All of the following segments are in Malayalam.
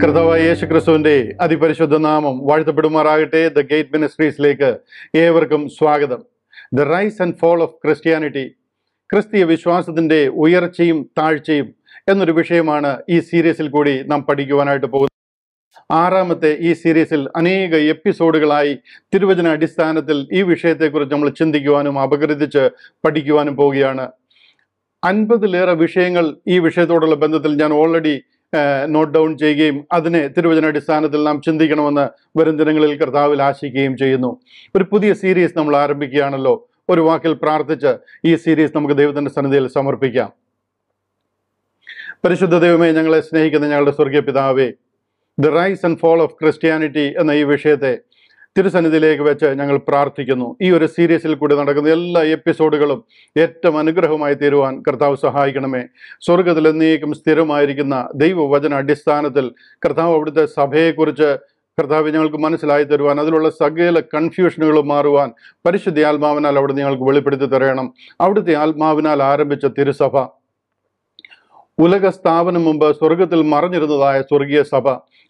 കർത്താവായ യേശു ക്രിസ്തുവിന്റെ അതിപരിശുദ്ധ നാമം വാഴ്ത്തപ്പെടുമാറാകട്ടെ ദ ഗേറ്റ് മിനിസ്ട്രീസിലേക്ക് ഏവർക്കും സ്വാഗതം the rise and fall of Christianity ക്രിസ്തീയ വിശ്വാസത്തിന്റെ ഉയർച്ചയും താഴ്ചയും എന്നൊരു വിഷയമാണ് ഈ സീരീസിൽ കൂടി നാം പഠിക്കുവാനായിട്ട് പോകുന്നത് ആറാമത്തെ ഈ സീരീസിൽ അനേക എപ്പിസോഡുകളായി തിരുവചന അടിസ്ഥാനത്തിൽ ഈ വിഷയത്തെക്കുറിച്ച് നമ്മൾ ചിന്തിക്കുവാനും അപകീർത്തിച്ച് പഠിക്കുവാനും പോവുകയാണ് അൻപതിലേറെ വിഷയങ്ങൾ ഈ വിഷയത്തോടുള്ള ബന്ധത്തിൽ ഞാൻ ഓൾറെഡി നോട്ട് ഡൗൺ ചെയ്യുകയും അതിനെ അടിസ്ഥാനത്തിൽ നാം ചിന്തിക്കണമെന്ന് വരും ദിനങ്ങളിൽ കർത്താവിൽ ആശിക്കുകയും ചെയ്യുന്നു ഒരു പുതിയ സീരീസ് നമ്മൾ ആരംഭിക്കുകയാണല്ലോ ഒരു വാക്കിൽ പ്രാർത്ഥിച്ച് ഈ സീരീസ് നമുക്ക് ദൈവത്തിൻ്റെ സന്നിധിയിൽ സമർപ്പിക്കാം പരിശുദ്ധ ദൈവമേ ഞങ്ങളെ സ്നേഹിക്കുന്ന ഞങ്ങളുടെ സ്വർഗീയ പിതാവേ the rise and fall of Christianity എന്ന ഈ വിഷയത്തെ തിരുസന്നിധിയിലേക്ക് വെച്ച് ഞങ്ങൾ പ്രാർത്ഥിക്കുന്നു ഈ ഒരു സീരീസിൽ കൂടി നടക്കുന്ന എല്ലാ എപ്പിസോഡുകളും ഏറ്റവും അനുഗ്രഹമായി തീരുവാൻ കർത്താവ് സഹായിക്കണമേ സ്വർഗത്തിൽ എന്നേക്കും സ്ഥിരമായിരിക്കുന്ന ദൈവവചന അടിസ്ഥാനത്തിൽ കർത്താവ് അവിടുത്തെ സഭയെക്കുറിച്ച് കർത്താവ് ഞങ്ങൾക്ക് മനസ്സിലായി തരുവാൻ അതിലുള്ള സകല കൺഫ്യൂഷനുകൾ മാറുവാൻ പരിശുദ്ധി ആത്മാവിനാൽ അവിടെ ഞങ്ങൾക്ക് വെളിപ്പെടുത്തി തരണം അവിടുത്തെ ആത്മാവിനാൽ ആരംഭിച്ച തിരുസഭ ഉലക സ്ഥാപനം മുമ്പ് സ്വർഗത്തിൽ മറഞ്ഞിരുന്നതായ സ്വർഗീയ സഭ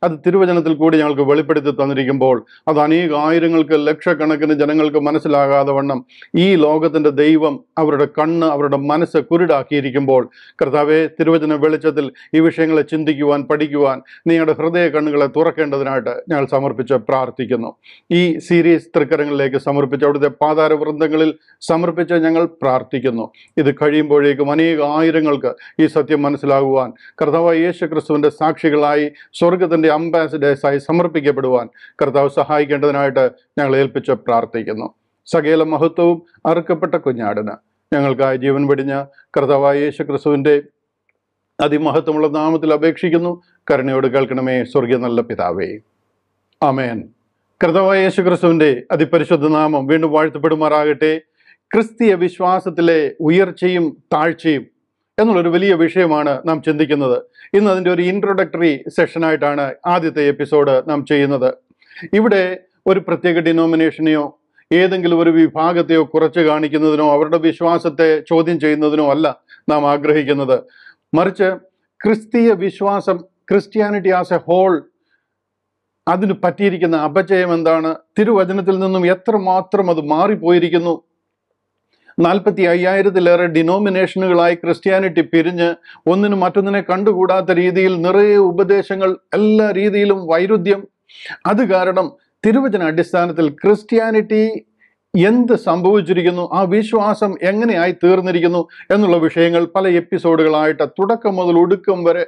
അത് തിരുവചനത്തിൽ കൂടി ഞങ്ങൾക്ക് വെളിപ്പെടുത്തി തന്നിരിക്കുമ്പോൾ അത് അനേക ആയിരങ്ങൾക്ക് ലക്ഷക്കണക്കിന് ജനങ്ങൾക്ക് മനസ്സിലാകാതെ വണ്ണം ഈ ലോകത്തിൻ്റെ ദൈവം അവരുടെ കണ്ണ് അവരുടെ മനസ്സ് കുരുടാക്കിയിരിക്കുമ്പോൾ കർത്താവെ തിരുവചന വെളിച്ചത്തിൽ ഈ വിഷയങ്ങളെ ചിന്തിക്കുവാൻ പഠിക്കുവാൻ നിങ്ങളുടെ ഹൃദയ കണ്ണുകളെ തുറക്കേണ്ടതിനായിട്ട് ഞങ്ങൾ സമർപ്പിച്ച് പ്രാർത്ഥിക്കുന്നു ഈ സീരീസ് തൃക്കരങ്ങളിലേക്ക് സമർപ്പിച്ച് അവിടുത്തെ പാതാര വൃന്ദങ്ങളിൽ സമർപ്പിച്ച് ഞങ്ങൾ പ്രാർത്ഥിക്കുന്നു ഇത് കഴിയുമ്പോഴേക്കും അനേക ആയിരങ്ങൾക്ക് ഈ സത്യം മനസ്സിലാകുവാൻ കർത്താവ് യേശു സാക്ഷികളായി സ്വർഗത്തിൻ്റെ അംബാസിഡേഴ്സായി സമർപ്പിക്കപ്പെടുവാൻ കർത്താവ് സഹായിക്കേണ്ടതിനായിട്ട് ഞങ്ങൾ ഏൽപ്പിച്ച് പ്രാർത്ഥിക്കുന്നു സകല മഹത്വവും അറുക്കപ്പെട്ട കുഞ്ഞാടിന് ഞങ്ങൾക്കായി ജീവൻ വെടിഞ്ഞ കർത്താവ് യേശു ക്രിസ്തുവിൻ്റെ അതിമഹത്വമുള്ള നാമത്തിൽ അപേക്ഷിക്കുന്നു കരുണയോട് കേൾക്കണമേ സ്വർഗീയ നല്ല പിതാവേ അമേൻ കർത്തവായ യേശു അതിപരിശുദ്ധ നാമം വീണ്ടും വാഴ്ത്തപ്പെടുമാറാകട്ടെ ക്രിസ്തീയ വിശ്വാസത്തിലെ ഉയർച്ചയും താഴ്ചയും എന്നുള്ളൊരു വലിയ വിഷയമാണ് നാം ചിന്തിക്കുന്നത് ഇന്ന് അതിൻ്റെ ഒരു ഇൻട്രൊഡക്ടറി സെഷനായിട്ടാണ് ആദ്യത്തെ എപ്പിസോഡ് നാം ചെയ്യുന്നത് ഇവിടെ ഒരു പ്രത്യേക ഡിനോമിനേഷനെയോ ഏതെങ്കിലും ഒരു വിഭാഗത്തെയോ കുറച്ച് കാണിക്കുന്നതിനോ അവരുടെ വിശ്വാസത്തെ ചോദ്യം ചെയ്യുന്നതിനോ അല്ല നാം ആഗ്രഹിക്കുന്നത് മറിച്ച് ക്രിസ്തീയ വിശ്വാസം ക്രിസ്ത്യാനിറ്റി ആസ് എ ഹോൾ അതിന് പറ്റിയിരിക്കുന്ന അപചയം എന്താണ് തിരുവചനത്തിൽ നിന്നും എത്രമാത്രം അത് മാറിപ്പോയിരിക്കുന്നു നാൽപ്പത്തി അയ്യായിരത്തിലേറെ ഡിനോമിനേഷനുകളായി ക്രിസ്ത്യാനിറ്റി പിരിഞ്ഞ് ഒന്നിനും മറ്റൊന്നിനെ കണ്ടുകൂടാത്ത രീതിയിൽ നിറയെ ഉപദേശങ്ങൾ എല്ലാ രീതിയിലും വൈരുദ്ധ്യം അത് കാരണം തിരുവചന അടിസ്ഥാനത്തിൽ ക്രിസ്ത്യാനിറ്റി എന്ത് സംഭവിച്ചിരിക്കുന്നു ആ വിശ്വാസം എങ്ങനെയായി തീർന്നിരിക്കുന്നു എന്നുള്ള വിഷയങ്ങൾ പല എപ്പിസോഡുകളായിട്ട് തുടക്കം മുതൽ ഒടുക്കം വരെ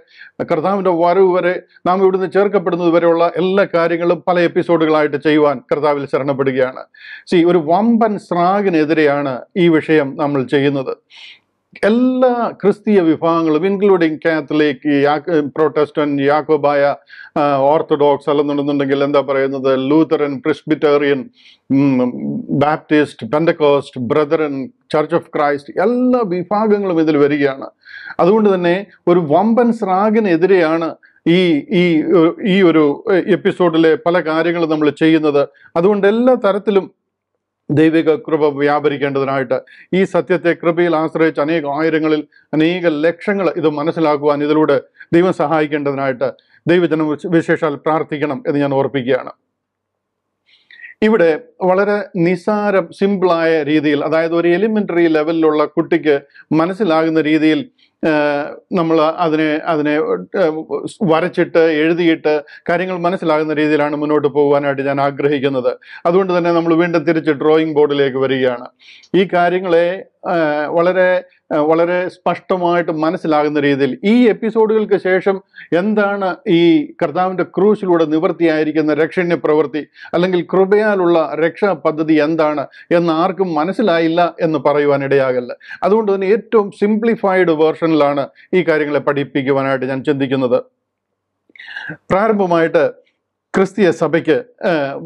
കർത്താവിൻ്റെ വരവ് വരെ നാം ഇവിടുന്ന് ചേർക്കപ്പെടുന്നത് വരെയുള്ള എല്ലാ കാര്യങ്ങളും പല എപ്പിസോഡുകളായിട്ട് ചെയ്യുവാൻ കർത്താവിൽ ശരണപ്പെടുകയാണ് സി ഒരു വമ്പൻ സ്രാഗിനെതിരെയാണ് ഈ വിഷയം നമ്മൾ ചെയ്യുന്നത് എല്ലാ ക്രിസ്തീയ വിഭാഗങ്ങളും ഇൻക്ലൂഡിങ് കാത്തലിക് പ്രൊട്ടസ്റ്റന്റ് യാക്കോബായ ഓർത്തഡോക്സ് അല്ലെന്നുണ്ടെന്നുണ്ടെങ്കിൽ എന്താ പറയുന്നത് Lutheran Presbyterian Baptist Pentecost Brethren church of Christ എല്ലാ വിഭാഗങ്ങളും ഇതിൽ വരികയാണ് അതുകൊണ്ട് തന്നെ ഒരു വമ്പൻ സ്രാഗിനെതിരെയാണ് ഈ ഈ ഈ ഒരു എപ്പിസോഡിലെ പല കാര്യങ്ങളും നമ്മൾ ചെയ്യുന്നത് അതുകൊണ്ട് എല്ലാ തരത്തിലും ദൈവിക കൃപ വ്യാപരിക്കേണ്ടതിനായിട്ട് ഈ സത്യത്തെ കൃപയിൽ ആശ്രയിച്ച് അനേക ആയിരങ്ങളിൽ അനേക ലക്ഷങ്ങൾ ഇത് മനസ്സിലാക്കുവാൻ ഇതിലൂടെ ദൈവം സഹായിക്കേണ്ടതിനായിട്ട് ദൈവജനം വിശേഷാൽ പ്രാർത്ഥിക്കണം എന്ന് ഞാൻ ഓർപ്പിക്കുകയാണ് ഇവിടെ വളരെ നിസാരം സിമ്പിളായ രീതിയിൽ അതായത് ഒരു എലിമെൻ്ററി ലെവലിലുള്ള കുട്ടിക്ക് മനസ്സിലാകുന്ന രീതിയിൽ നമ്മൾ അതിനെ അതിനെ വരച്ചിട്ട് എഴുതിയിട്ട് കാര്യങ്ങൾ മനസ്സിലാകുന്ന രീതിയിലാണ് മുന്നോട്ട് പോകാനായിട്ട് ഞാൻ ആഗ്രഹിക്കുന്നത് അതുകൊണ്ട് തന്നെ നമ്മൾ വീണ്ടും തിരിച്ച് ഡ്രോയിങ് ബോർഡിലേക്ക് വരികയാണ് ഈ കാര്യങ്ങളെ വളരെ വളരെ സ്പഷ്ടമായിട്ട് മനസ്സിലാകുന്ന രീതിയിൽ ഈ എപ്പിസോഡുകൾക്ക് ശേഷം എന്താണ് ഈ കർത്താവിൻ്റെ ക്രൂശിലൂടെ നിവൃത്തിയായിരിക്കുന്ന രക്ഷണ പ്രവൃത്തി അല്ലെങ്കിൽ കൃപയാലുള്ള രക്ഷാ പദ്ധതി എന്താണ് എന്ന് ആർക്കും മനസ്സിലായില്ല എന്ന് പറയുവാൻ ഇടയാകല്ല അതുകൊണ്ട് തന്നെ ഏറ്റവും സിംപ്ലിഫൈഡ് വേർഷനിലാണ് ഈ കാര്യങ്ങളെ പഠിപ്പിക്കുവാനായിട്ട് ഞാൻ ചിന്തിക്കുന്നത് പ്രാരംഭമായിട്ട് ക്രിസ്തീയ സഭയ്ക്ക്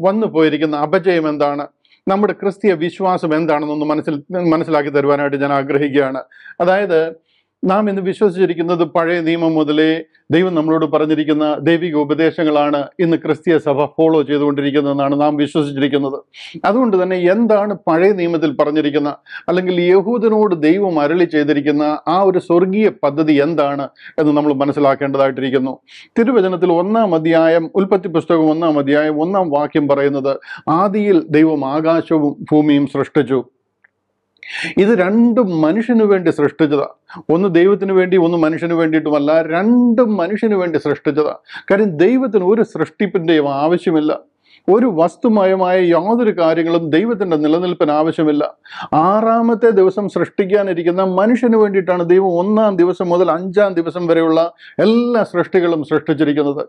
വന്നു പോയിരിക്കുന്ന അപജയം എന്താണ് നമ്മുടെ ക്രിസ്തീയ വിശ്വാസം എന്താണെന്നൊന്ന് മനസ്സിൽ മനസ്സിലാക്കി തരുവാനായിട്ട് ഞാൻ ആഗ്രഹിക്കുകയാണ് അതായത് നാം ഇന്ന് വിശ്വസിച്ചിരിക്കുന്നത് പഴയ നിയമം മുതലേ ദൈവം നമ്മളോട് പറഞ്ഞിരിക്കുന്ന ദൈവിക ഉപദേശങ്ങളാണ് ഇന്ന് ക്രിസ്തീയ സഭ ഫോളോ ചെയ്തുകൊണ്ടിരിക്കുന്നതെന്നാണ് നാം വിശ്വസിച്ചിരിക്കുന്നത് അതുകൊണ്ട് തന്നെ എന്താണ് പഴയ നിയമത്തിൽ പറഞ്ഞിരിക്കുന്ന അല്ലെങ്കിൽ യഹൂദനോട് ദൈവം അരളി ചെയ്തിരിക്കുന്ന ആ ഒരു സ്വർഗീയ പദ്ധതി എന്താണ് എന്ന് നമ്മൾ മനസ്സിലാക്കേണ്ടതായിട്ടിരിക്കുന്നു തിരുവചനത്തിൽ ഒന്നാം അധ്യായം ഉൽപ്പത്തി പുസ്തകം ഒന്നാം അധ്യായം ഒന്നാം വാക്യം പറയുന്നത് ആദിയിൽ ദൈവം ആകാശവും ഭൂമിയും സൃഷ്ടിച്ചു ഇത് രണ്ടും മനുഷ്യന് വേണ്ടി സൃഷ്ടിച്ചതാണ് ഒന്ന് ദൈവത്തിന് വേണ്ടി ഒന്ന് മനുഷ്യന് വേണ്ടിയിട്ടുമല്ല രണ്ടും മനുഷ്യന് വേണ്ടി സൃഷ്ടിച്ചതാണ് കാര്യം ദൈവത്തിന് ഒരു സൃഷ്ടിപ്പിൻ്റെയും ആവശ്യമില്ല ഒരു വസ്തുമയമായ യാതൊരു കാര്യങ്ങളും ദൈവത്തിൻ്റെ നിലനിൽപ്പിന് ആവശ്യമില്ല ആറാമത്തെ ദിവസം സൃഷ്ടിക്കാനിരിക്കുന്ന മനുഷ്യന് വേണ്ടിയിട്ടാണ് ദൈവം ഒന്നാം ദിവസം മുതൽ അഞ്ചാം ദിവസം വരെയുള്ള എല്ലാ സൃഷ്ടികളും സൃഷ്ടിച്ചിരിക്കുന്നത്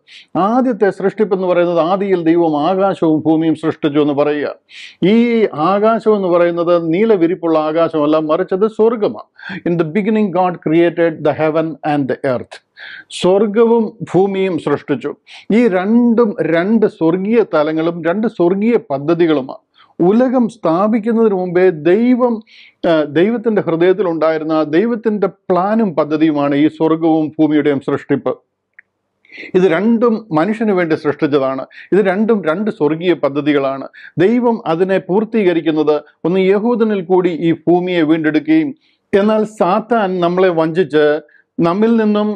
ആദ്യത്തെ സൃഷ്ടിപ്പ് എന്ന് പറയുന്നത് ആദിയിൽ ദൈവം ആകാശവും ഭൂമിയും സൃഷ്ടിച്ചു എന്ന് പറയുക ഈ ആകാശം എന്ന് പറയുന്നത് നീലവിരിപ്പുള്ള ആകാശമല്ല മറിച്ചത് സ്വർഗമാണ് in the beginning God created the heaven and the earth സ്വർഗവും ഭൂമിയും സൃഷ്ടിച്ചു ഈ രണ്ടും രണ്ട് സ്വർഗീയ തലങ്ങളും രണ്ട് സ്വർഗീയ പദ്ധതികളുമാണ് ഉലകം സ്ഥാപിക്കുന്നതിന് മുമ്പേ ദൈവം ദൈവത്തിൻ്റെ ഉണ്ടായിരുന്ന ദൈവത്തിൻ്റെ പ്ലാനും പദ്ധതിയുമാണ് ഈ സ്വർഗവും ഭൂമിയുടെയും സൃഷ്ടിപ്പ് ഇത് രണ്ടും മനുഷ്യന് വേണ്ടി സൃഷ്ടിച്ചതാണ് ഇത് രണ്ടും രണ്ട് സ്വർഗീയ പദ്ധതികളാണ് ദൈവം അതിനെ പൂർത്തീകരിക്കുന്നത് ഒന്ന് യഹൂദനിൽ കൂടി ഈ ഭൂമിയെ വീണ്ടെടുക്കുകയും എന്നാൽ സാത്താൻ നമ്മളെ വഞ്ചിച്ച് നമ്മിൽ നിന്നും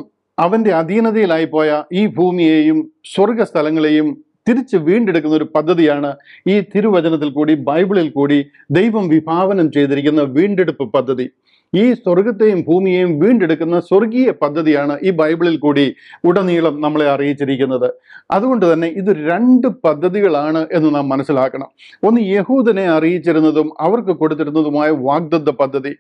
അവൻ്റെ അധീനതയിലായിപ്പോയ ഈ ഭൂമിയെയും സ്വർഗസ്ഥലങ്ങളെയും തിരിച്ച് വീണ്ടെടുക്കുന്ന ഒരു പദ്ധതിയാണ് ഈ തിരുവചനത്തിൽ കൂടി ബൈബിളിൽ കൂടി ദൈവം വിഭാവനം ചെയ്തിരിക്കുന്ന വീണ്ടെടുപ്പ് പദ്ധതി ഈ സ്വർഗത്തെയും ഭൂമിയെയും വീണ്ടെടുക്കുന്ന സ്വർഗീയ പദ്ധതിയാണ് ഈ ബൈബിളിൽ കൂടി ഉടനീളം നമ്മളെ അറിയിച്ചിരിക്കുന്നത് അതുകൊണ്ട് തന്നെ ഇത് രണ്ട് പദ്ധതികളാണ് എന്ന് നാം മനസ്സിലാക്കണം ഒന്ന് യഹൂദനെ അറിയിച്ചിരുന്നതും അവർക്ക് കൊടുത്തിരുന്നതുമായ വാഗ്ദത്ത പദ്ധതി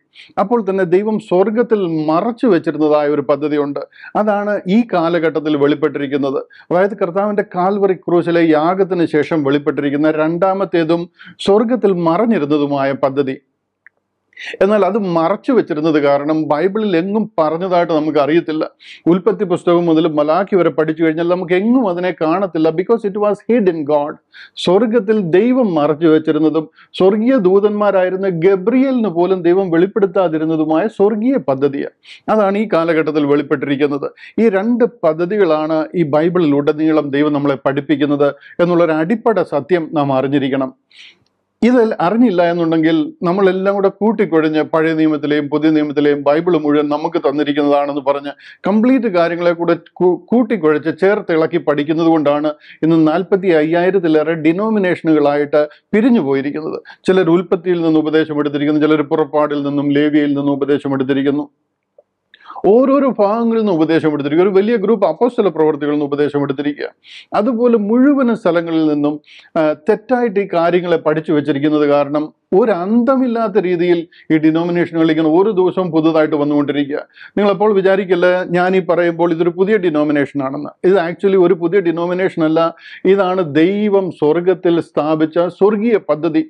അപ്പോൾ തന്നെ ദൈവം സ്വർഗത്തിൽ മറച്ചു വെച്ചിരുന്നതായ ഒരു പദ്ധതിയുണ്ട് അതാണ് ഈ കാലഘട്ടത്തിൽ വെളിപ്പെട്ടിരിക്കുന്നത് അതായത് കർത്താവിൻ്റെ കാൽവറി ക്രൂശിലെ യാഗത്തിന് ശേഷം വെളിപ്പെട്ടിരിക്കുന്ന രണ്ടാമത്തേതും സ്വർഗത്തിൽ മറഞ്ഞിരുന്നതുമായ പദ്ധതി എന്നാൽ അത് മറച്ചു വെച്ചിരുന്നത് കാരണം ബൈബിളിൽ എങ്ങും പറഞ്ഞതായിട്ട് നമുക്ക് അറിയത്തില്ല ഉൽപ്പത്തി പുസ്തകം മുതൽ മലാഖി വരെ പഠിച്ചു കഴിഞ്ഞാൽ നമുക്ക് എങ്ങും അതിനെ കാണത്തില്ല because it was hid in God സ്വർഗത്തിൽ ദൈവം മറച്ചു വെച്ചിരുന്നതും സ്വർഗീയ ദൂതന്മാരായിരുന്ന ഗബ്രിയലിന് പോലും ദൈവം വെളിപ്പെടുത്താതിരുന്നതുമായ സ്വർഗീയ പദ്ധതിയാണ് അതാണ് ഈ കാലഘട്ടത്തിൽ വെളിപ്പെട്ടിരിക്കുന്നത് ഈ രണ്ട് പദ്ധതികളാണ് ഈ ബൈബിളിലുടനീളം ദൈവം നമ്മളെ പഠിപ്പിക്കുന്നത് എന്നുള്ളൊരു അടിപ്പട സത്യം നാം അറിഞ്ഞിരിക്കണം ഇത് അറിഞ്ഞില്ല എന്നുണ്ടെങ്കിൽ നമ്മളെല്ലാം കൂടെ കൂട്ടിക്കൊഴിഞ്ഞ് പഴയ നിയമത്തിലെയും പുതിയ നിയമത്തിലെയും ബൈബിൾ മുഴുവൻ നമുക്ക് തന്നിരിക്കുന്നതാണെന്ന് പറഞ്ഞ് കംപ്ലീറ്റ് കാര്യങ്ങളെ കൂടെ കൂട്ടിക്കൊഴിച്ച് ചേർത്തിളക്കി പഠിക്കുന്നത് കൊണ്ടാണ് ഇന്ന് നാൽപ്പത്തി അയ്യായിരത്തിലേറെ ഡിനോമിനേഷനുകളായിട്ട് പിരിഞ്ഞു പോയിരിക്കുന്നത് ചിലർ ഉൽപ്പത്തിയിൽ നിന്ന് ഉപദേശം എടുത്തിരിക്കുന്നു ചിലർ പുറപ്പാടിൽ നിന്നും ലേവിയയിൽ നിന്നും ഉപദേശം എടുത്തിരിക്കുന്നു ഓരോരോ ഭാഗങ്ങളിൽ നിന്ന് ഉപദേശം എടുത്തിരിക്കുക ഒരു വലിയ ഗ്രൂപ്പ് അപ്പോസ്തല പ്രവർത്തികളിൽ നിന്ന് ഉപദേശം എടുത്തിരിക്കുക അതുപോലെ മുഴുവൻ സ്ഥലങ്ങളിൽ നിന്നും തെറ്റായിട്ട് ഈ കാര്യങ്ങളെ പഠിച്ചു വെച്ചിരിക്കുന്നത് കാരണം ഒരു അന്തമില്ലാത്ത രീതിയിൽ ഈ ഡിനോമിനേഷനുകൾ ഇങ്ങനെ ഓരോ ദിവസവും പുതുതായിട്ട് വന്നുകൊണ്ടിരിക്കുക നിങ്ങൾ അപ്പോൾ വിചാരിക്കില്ല ഞാൻ ഈ പറയുമ്പോൾ ഇതൊരു പുതിയ ഡിനോമിനേഷൻ ആണെന്ന് ഇത് ആക്ച്വലി ഒരു പുതിയ ഡിനോമിനേഷൻ അല്ല ഇതാണ് ദൈവം സ്വർഗത്തിൽ സ്ഥാപിച്ച സ്വർഗീയ പദ്ധതി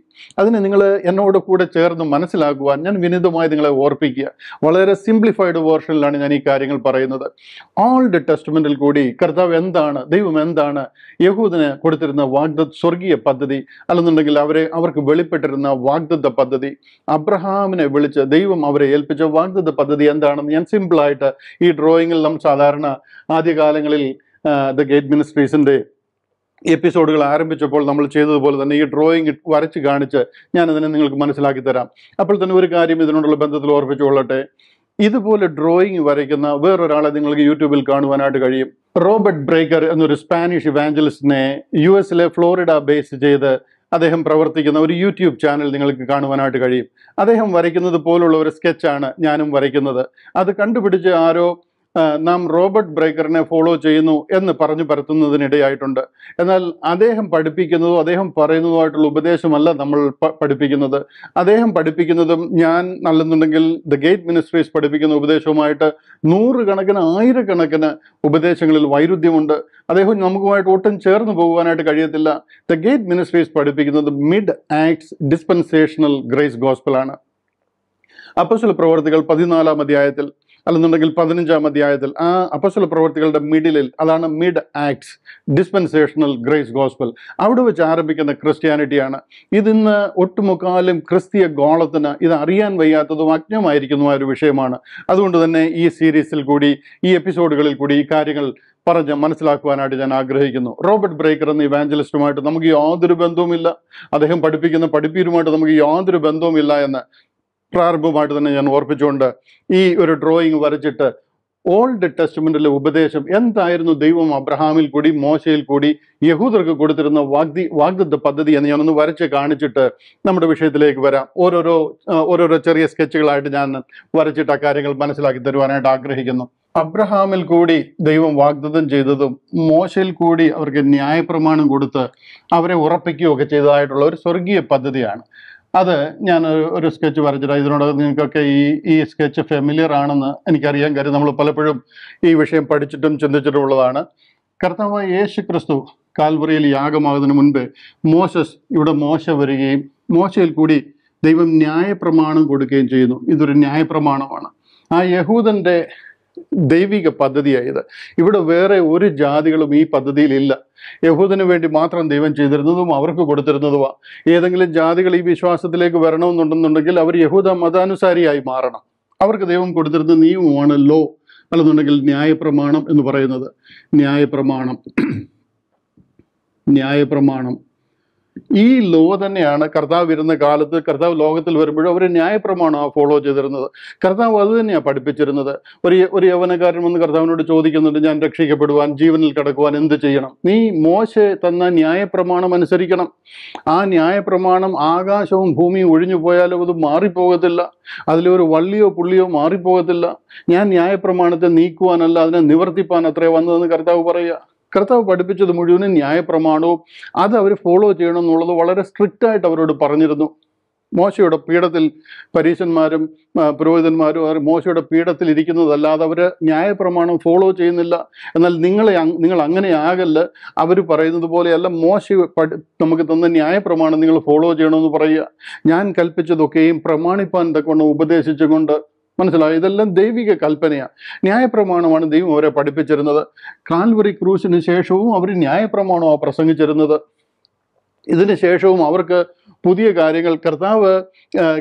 അതിനെ നിങ്ങൾ എന്നോട് കൂടെ ചേർന്ന് മനസ്സിലാക്കുവാൻ ഞാൻ വിനിതമായി നിങ്ങളെ ഓർപ്പിക്കുക വളരെ സിംപ്ലിഫൈഡ് വേർഷനിലാണ് ഞാൻ ഈ കാര്യങ്ങൾ പറയുന്നത് ഓൾഡ് ടെസ്റ്റ്മെന്റിൽ കൂടി കർത്താവ് എന്താണ് ദൈവം എന്താണ് യഹൂദിന് കൊടുത്തിരുന്ന വാഗ്ദത്ത് സ്വർഗീയ പദ്ധതി അല്ലെന്നുണ്ടെങ്കിൽ അവരെ അവർക്ക് വെളിപ്പെട്ടിരുന്ന വാഗ്ദത്ത പദ്ധതി അബ്രഹാമിനെ വിളിച്ച് ദൈവം അവരെ ഏൽപ്പിച്ച വാഗ്ദത്ത പദ്ധതി എന്താണെന്ന് ഞാൻ സിമ്പിളായിട്ട് ഈ ഡ്രോയിങ്ങിൽ നാം സാധാരണ ആദ്യകാലങ്ങളിൽ ദ ഗേറ്റ് മിനിസ്ട്രീസിൻ്റെ എപ്പിസോഡുകൾ ആരംഭിച്ചപ്പോൾ നമ്മൾ ചെയ്തതുപോലെ തന്നെ ഈ ഡ്രോയിങ് വരച്ച് കാണിച്ച് ഞാനതിനെ നിങ്ങൾക്ക് മനസ്സിലാക്കി തരാം അപ്പോൾ തന്നെ ഒരു കാര്യം ഇതിനോടുള്ള ബന്ധത്തിൽ ഓർപ്പിച്ചുകൊള്ളട്ടെ ഇതുപോലെ ഡ്രോയിങ് വരയ്ക്കുന്ന വേറൊരാളെ നിങ്ങൾക്ക് യൂട്യൂബിൽ കാണുവാനായിട്ട് കഴിയും റോബർട്ട് ബ്രേക്കർ എന്നൊരു സ്പാനിഷ് ഇവാഞ്ചലിസ്റ്റിനെ യു എസിലെ ഫ്ലോറിഡ ബേസ് ചെയ്ത് അദ്ദേഹം പ്രവർത്തിക്കുന്ന ഒരു യൂട്യൂബ് ചാനൽ നിങ്ങൾക്ക് കാണുവാനായിട്ട് കഴിയും അദ്ദേഹം വരയ്ക്കുന്നത് പോലുള്ള ഒരു സ്കെച്ചാണ് ഞാനും വരയ്ക്കുന്നത് അത് കണ്ടുപിടിച്ച് ആരോ നാം റോബർട്ട് ബ്രേക്കറിനെ ഫോളോ ചെയ്യുന്നു എന്ന് പറഞ്ഞു പരത്തുന്നതിനിടയായിട്ടുണ്ട് എന്നാൽ അദ്ദേഹം പഠിപ്പിക്കുന്നതോ അദ്ദേഹം ആയിട്ടുള്ള ഉപദേശമല്ല നമ്മൾ പഠിപ്പിക്കുന്നത് അദ്ദേഹം പഠിപ്പിക്കുന്നതും ഞാൻ നല്ലെന്നുണ്ടെങ്കിൽ ദ ഗേറ്റ് മിനിസ്ട്രീസ് പഠിപ്പിക്കുന്ന ഉപദേശവുമായിട്ട് നൂറുകണക്കിന് ആയിരക്കണക്കിന് ഉപദേശങ്ങളിൽ വൈരുദ്ധ്യമുണ്ട് അദ്ദേഹം നമുക്കുമായിട്ട് ഒട്ടും ചേർന്ന് പോകുവാനായിട്ട് കഴിയത്തില്ല ദ ഗേറ്റ് മിനിസ്ട്രീസ് പഠിപ്പിക്കുന്നത് മിഡ് ആക്ട്സ് ഡിസ്പെൻസേഷണൽ ഗ്രേസ് ഗോസ്പലാണ് അപ്പസുല പ്രവർത്തികൾ പതിനാലാം അധ്യായത്തിൽ അല്ലെന്നുണ്ടെങ്കിൽ പതിനഞ്ചാം അധ്യായത്തിൽ ആ അപ്പസല പ്രവർത്തികളുടെ മിഡിലിൽ അതാണ് mid acts dispensational grace gospel അവിടെ വെച്ച് ആരംഭിക്കുന്ന ക്രിസ്ത്യാനിറ്റിയാണ് ഇതിന്ന് ഒട്ടുമുക്കാലും ക്രിസ്തീയ ഗോളത്തിന് ഇത് അറിയാൻ വയ്യാത്തതും അജ്ഞമായിരിക്കുന്നതുമായ ഒരു വിഷയമാണ് അതുകൊണ്ട് തന്നെ ഈ സീരീസിൽ കൂടി ഈ എപ്പിസോഡുകളിൽ കൂടി ഈ കാര്യങ്ങൾ പറഞ്ഞ് മനസ്സിലാക്കുവാനായിട്ട് ഞാൻ ആഗ്രഹിക്കുന്നു റോബർട്ട് ബ്രേക്കർ എന്ന ഇവാഞ്ചലിസ്റ്റുമായിട്ട് നമുക്ക് യാതൊരു ബന്ധവുമില്ല അദ്ദേഹം പഠിപ്പിക്കുന്ന പഠിപ്പീരുമായിട്ട് നമുക്ക് യാതൊരു ബന്ധവുമില്ല എന്ന് പ്രാരംഭമായിട്ട് തന്നെ ഞാൻ ഓർപ്പിച്ചുകൊണ്ട് ഈ ഒരു ഡ്രോയിങ് വരച്ചിട്ട് ഓൾഡ് ടെസ്റ്റ്മെന്റിലെ ഉപദേശം എന്തായിരുന്നു ദൈവം അബ്രഹാമിൽ കൂടി മോശയിൽ കൂടി യഹൂദർക്ക് കൊടുത്തിരുന്ന വാഗ്ദി വാഗ്ദത്ത പദ്ധതി എന്ന് ഞാനൊന്ന് വരച്ച് കാണിച്ചിട്ട് നമ്മുടെ വിഷയത്തിലേക്ക് വരാം ഓരോരോ ഓരോരോ ചെറിയ സ്കെച്ചുകളായിട്ട് ഞാൻ വരച്ചിട്ട് ആ കാര്യങ്ങൾ മനസ്സിലാക്കി തരുവാനായിട്ട് ആഗ്രഹിക്കുന്നു അബ്രഹാമിൽ കൂടി ദൈവം വാഗ്ദത്തം ചെയ്തതും മോശയിൽ കൂടി അവർക്ക് ന്യായപ്രമാണം കൊടുത്ത് അവരെ ഉറപ്പിക്കുകയൊക്കെ ചെയ്തതായിട്ടുള്ള ഒരു സ്വർഗീയ പദ്ധതിയാണ് അത് ഞാൻ ഒരു സ്കെച്ച് വരച്ചിട്ട് ഇതിനോട് നിങ്ങൾക്കൊക്കെ ഈ ഈ സ്കെച്ച് ഫെമിലിയർ ആണെന്ന് എനിക്കറിയാൻ കാര്യം നമ്മൾ പലപ്പോഴും ഈ വിഷയം പഠിച്ചിട്ടും ചിന്തിച്ചിട്ടും ഉള്ളതാണ് കർത്താവായ യേശു ക്രിസ്തു കാൽവറിയിൽ യാഗമാകുന്നതിന് മുൻപ് മോശസ് ഇവിടെ മോശ വരികയും മോശയിൽ കൂടി ദൈവം ന്യായപ്രമാണം കൊടുക്കുകയും ചെയ്യുന്നു ഇതൊരു ന്യായപ്രമാണമാണ് ആ യഹൂദൻ്റെ ദൈവിക പദ്ധതിയായത് ഇവിടെ വേറെ ഒരു ജാതികളും ഈ പദ്ധതിയിലില്ല യഹൂദന് വേണ്ടി മാത്രം ദൈവം ചെയ്തിരുന്നതും അവർക്ക് കൊടുത്തിരുന്നതുമാണ് ഏതെങ്കിലും ജാതികൾ ഈ വിശ്വാസത്തിലേക്ക് വരണമെന്നുണ്ടെന്നുണ്ടെങ്കിൽ അവർ യഹൂദ മതാനുസാരിയായി മാറണം അവർക്ക് ദൈവം കൊടുത്തിരുന്ന നിയമമാണ് ലോ അല്ലെന്നുണ്ടെങ്കിൽ ന്യായപ്രമാണം എന്ന് പറയുന്നത് ന്യായപ്രമാണം ന്യായപ്രമാണം ഈ ലോ തന്നെയാണ് കർത്താവ് വരുന്ന കാലത്ത് കർത്താവ് ലോകത്തിൽ വരുമ്പോഴും അവർ ന്യായപ്രമാണമാണ് ഫോളോ ചെയ്തിരുന്നത് കർത്താവ് അത് തന്നെയാണ് പഠിപ്പിച്ചിരുന്നത് ഒരു ഒരു യവനക്കാരൻ വന്ന് കർത്താവിനോട് ചോദിക്കുന്നുണ്ട് ഞാൻ രക്ഷിക്കപ്പെടുവാൻ ജീവനിൽ കിടക്കുവാൻ എന്ത് ചെയ്യണം നീ മോശ തന്ന ന്യായപ്രമാണം അനുസരിക്കണം ആ ന്യായപ്രമാണം ആകാശവും ഭൂമിയും ഒഴിഞ്ഞു പോയാലും അത് മാറിപ്പോകത്തില്ല അതിലൊരു വള്ളിയോ പുള്ളിയോ മാറിപ്പോകത്തില്ല ഞാൻ ന്യായപ്രമാണത്തെ നീക്കുവാനല്ല അതിനെ നിവർത്തിപ്പാൻ അത്രേ വന്നതെന്ന് കർത്താവ് പറയുക കർത്താവ് പഠിപ്പിച്ചത് മുഴുവനും ന്യായപ്രമാണവും അത് അവർ ഫോളോ ചെയ്യണം എന്നുള്ളത് വളരെ സ്ട്രിക്റ്റ് ആയിട്ട് അവരോട് പറഞ്ഞിരുന്നു മോശയുടെ പീഠത്തിൽ പരീശന്മാരും പുരോഹിതന്മാരും അവർ മോശയുടെ പീഠത്തിൽ ഇരിക്കുന്നതല്ലാതെ അവർ ന്യായപ്രമാണം ഫോളോ ചെയ്യുന്നില്ല എന്നാൽ നിങ്ങളെ നിങ്ങൾ അങ്ങനെ ആകല്ല അവർ പറയുന്നത് പോലെയല്ല മോശ നമുക്ക് തന്ന ന്യായപ്രമാണം നിങ്ങൾ ഫോളോ ചെയ്യണമെന്ന് പറയുക ഞാൻ കൽപ്പിച്ചതൊക്കെയും പ്രമാണിപ്പാൻ തക്കവണ്ണം ഉപദേശിച്ചുകൊണ്ട് മനസ്സിലായോ ഇതെല്ലാം ദൈവിക കൽപ്പനയാണ് ന്യായപ്രമാണമാണ് ദൈവം അവരെ പഠിപ്പിച്ചിരുന്നത് കാൽവറി ക്രൂസിന് ശേഷവും അവർ ന്യായപ്രമാണമാണ് പ്രസംഗിച്ചിരുന്നത് ഇതിന് ശേഷവും അവർക്ക് പുതിയ കാര്യങ്ങൾ കർത്താവ്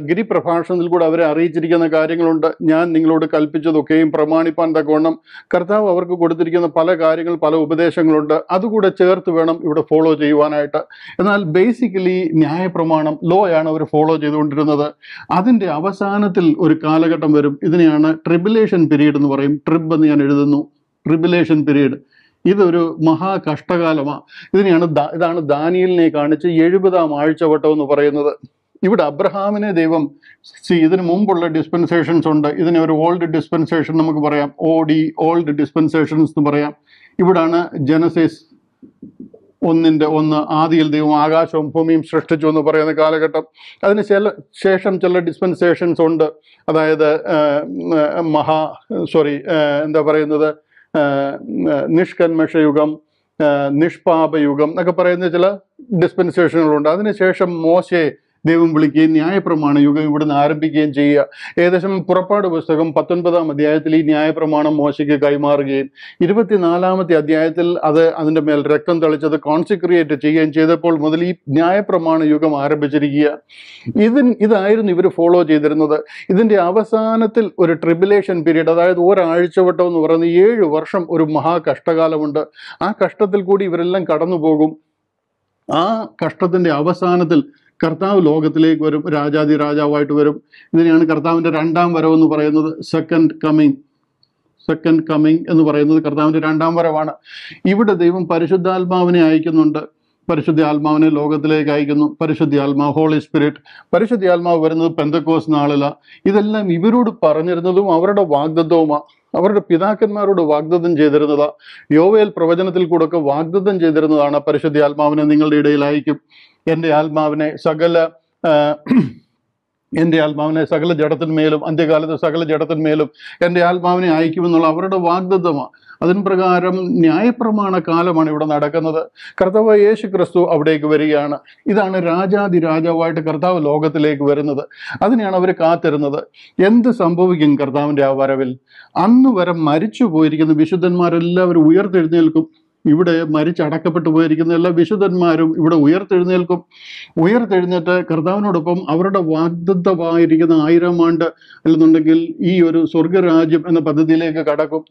ഗിരിപ്രഭാഷണത്തിൽ കൂടെ അവരെ അറിയിച്ചിരിക്കുന്ന കാര്യങ്ങളുണ്ട് ഞാൻ നിങ്ങളോട് കൽപ്പിച്ചതൊക്കെയും പ്രമാണിപ്പാൻ തക്കവണ്ണം കർത്താവ് അവർക്ക് കൊടുത്തിരിക്കുന്ന പല കാര്യങ്ങൾ പല ഉപദേശങ്ങളുണ്ട് അതുകൂടെ ചേർത്ത് വേണം ഇവിടെ ഫോളോ ചെയ്യുവാനായിട്ട് എന്നാൽ ബേസിക്കലി ന്യായപ്രമാണം ലോ ആണ് അവർ ഫോളോ ചെയ്തുകൊണ്ടിരുന്നത് അതിൻ്റെ അവസാനത്തിൽ ഒരു കാലഘട്ടം വരും ഇതിനെയാണ് ട്രിബുലേഷൻ പീരീഡ് എന്ന് പറയും ട്രിബ് എന്ന് ഞാൻ എഴുതുന്നു ട്രിബുലേഷൻ പീരീഡ് ഇതൊരു മഹാ കഷ്ടകാലമാണ് ഇതിനെയാണ് ഇതാണ് ദാനിയലിനെ കാണിച്ച് എഴുപതാം ആഴ്ചവട്ടം എന്ന് പറയുന്നത് ഇവിടെ അബ്രഹാമിനെ ദൈവം സി ഇതിന് മുമ്പുള്ള ഡിസ്പെൻസേഷൻസ് ഉണ്ട് ഇതിനെ ഒരു ഓൾഡ് ഡിസ്പെൻസേഷൻ നമുക്ക് പറയാം ഓഡി ഓൾഡ് ഡിസ്പെൻസേഷൻസ് എന്ന് പറയാം ഇവിടാണ് ജനസിസ് ഒന്നിൻ്റെ ഒന്ന് ആദിയിൽ ദൈവം ആകാശവും ഭൂമിയും സൃഷ്ടിച്ചു എന്ന് പറയുന്ന കാലഘട്ടം അതിന് ചില ശേഷം ചില ഡിസ്പെൻസേഷൻസ് ഉണ്ട് അതായത് മഹാ സോറി എന്താ പറയുന്നത് നിഷ്കന്മഷയുഗം നിഷ്പാപയുഗം എന്നൊക്കെ പറയുന്ന ചില ഡിസ്പെൻസേഷനുകളുണ്ട് അതിനുശേഷം മോശയെ ദൈവം വിളിക്കുകയും ന്യായപ്രമാണ യുഗം ഇവിടുന്ന് ആരംഭിക്കുകയും ചെയ്യുക ഏകദേശം പുറപ്പാട് പുസ്തകം പത്തൊൻപതാം അധ്യായത്തിൽ ഈ ന്യായപ്രമാണം മോശയ്ക്ക് കൈമാറുകയും ഇരുപത്തിനാലാമത്തെ അധ്യായത്തിൽ അത് അതിൻ്റെ മേൽ രക്തം തളിച്ചത് കോൺസിക്രിയേറ്റ് ചെയ്യുകയും ചെയ്തപ്പോൾ മുതൽ ഈ ന്യായപ്രമാണ യുഗം ആരംഭിച്ചിരിക്കുക ഇതിൻ ഇതായിരുന്നു ഇവർ ഫോളോ ചെയ്തിരുന്നത് ഇതിൻ്റെ അവസാനത്തിൽ ഒരു ട്രിബുലേഷൻ പീരീഡ് അതായത് ഒരാഴ്ചവട്ടം എന്ന് പറയുന്ന ഏഴ് വർഷം ഒരു മഹാകഷ്ടകാലമുണ്ട് ആ കഷ്ടത്തിൽ കൂടി ഇവരെല്ലാം കടന്നു പോകും ആ കഷ്ടത്തിൻ്റെ അവസാനത്തിൽ കർത്താവ് ലോകത്തിലേക്ക് വരും രാജാതി രാജാവായിട്ട് വരും ഇതിനെയാണ് കർത്താവിൻ്റെ രണ്ടാം വരവെന്ന് പറയുന്നത് സെക്കൻഡ് കമ്മിങ് സെക്കൻഡ് കമ്മിങ് എന്ന് പറയുന്നത് കർത്താവിൻ്റെ രണ്ടാം വരവാണ് ഇവിടെ ദൈവം പരിശുദ്ധാത്മാവിനെ അയക്കുന്നുണ്ട് പരിശുദ്ധി ആത്മാവിനെ ലോകത്തിലേക്ക് അയക്കുന്നു പരിശുദ്ധി ആത്മാവ് ഹോളി സ്പിരിറ്റ് പരിശുദ്ധി ആത്മാവ് വരുന്നത് പെന്തക്കോസ് നാളില ഇതെല്ലാം ഇവരോട് പറഞ്ഞിരുന്നതും അവരുടെ വാഗ്ദത്വവുമാണ് അവരുടെ പിതാക്കന്മാരോട് വാഗ്ദത്തം ചെയ്തിരുന്നതാ യോവയിൽ പ്രവചനത്തിൽ കൂടെ ഒക്കെ വാഗ്ദത്തം ചെയ്തിരുന്നതാണ് പരിശുദ്ധി ആത്മാവിനെ നിങ്ങളുടെ ഇടയിൽ അയക്കും എൻ്റെ ആത്മാവിനെ സകല എൻ്റെ ആത്മാവിനെ സകല ജഡത്തിന്മേലും അന്ത്യകാലത്ത് സകല ജഡത്തിന്മേലും എൻ്റെ ആത്മാവിനെ അയക്കുമെന്നുള്ള അവരുടെ വാഗ്ദത്തമാണ് അതിന് പ്രകാരം ന്യായപ്രമാണ കാലമാണ് ഇവിടെ നടക്കുന്നത് കർത്താവ് യേശു ക്രിസ്തു അവിടേക്ക് വരികയാണ് ഇതാണ് രാജാതി രാജാവായിട്ട് കർത്താവ് ലോകത്തിലേക്ക് വരുന്നത് അതിനെയാണ് അവർ കാത്തിരുന്നത് എന്ത് സംഭവിക്കും കർത്താവിൻ്റെ ആ വരവിൽ അന്ന് വരെ മരിച്ചു പോയിരിക്കുന്ന വിശുദ്ധന്മാരെല്ലാവരും ഉയർത്തെഴുന്നേൽക്കും ഇവിടെ മരിച്ചടക്കപ്പെട്ടു പോയിരിക്കുന്ന എല്ലാ വിശുദ്ധന്മാരും ഇവിടെ ഉയർത്തെഴുന്നേൽക്കും ഉയർത്തെഴുന്നേറ്റ് കർത്താവിനോടൊപ്പം അവരുടെ വാഗ്ദത്തമായിരിക്കുന്ന ആയിരം ആണ്ട് അല്ലെന്നുണ്ടെങ്കിൽ ഈ ഒരു സ്വർഗരാജ്യം എന്ന പദ്ധതിയിലേക്ക് കടക്കും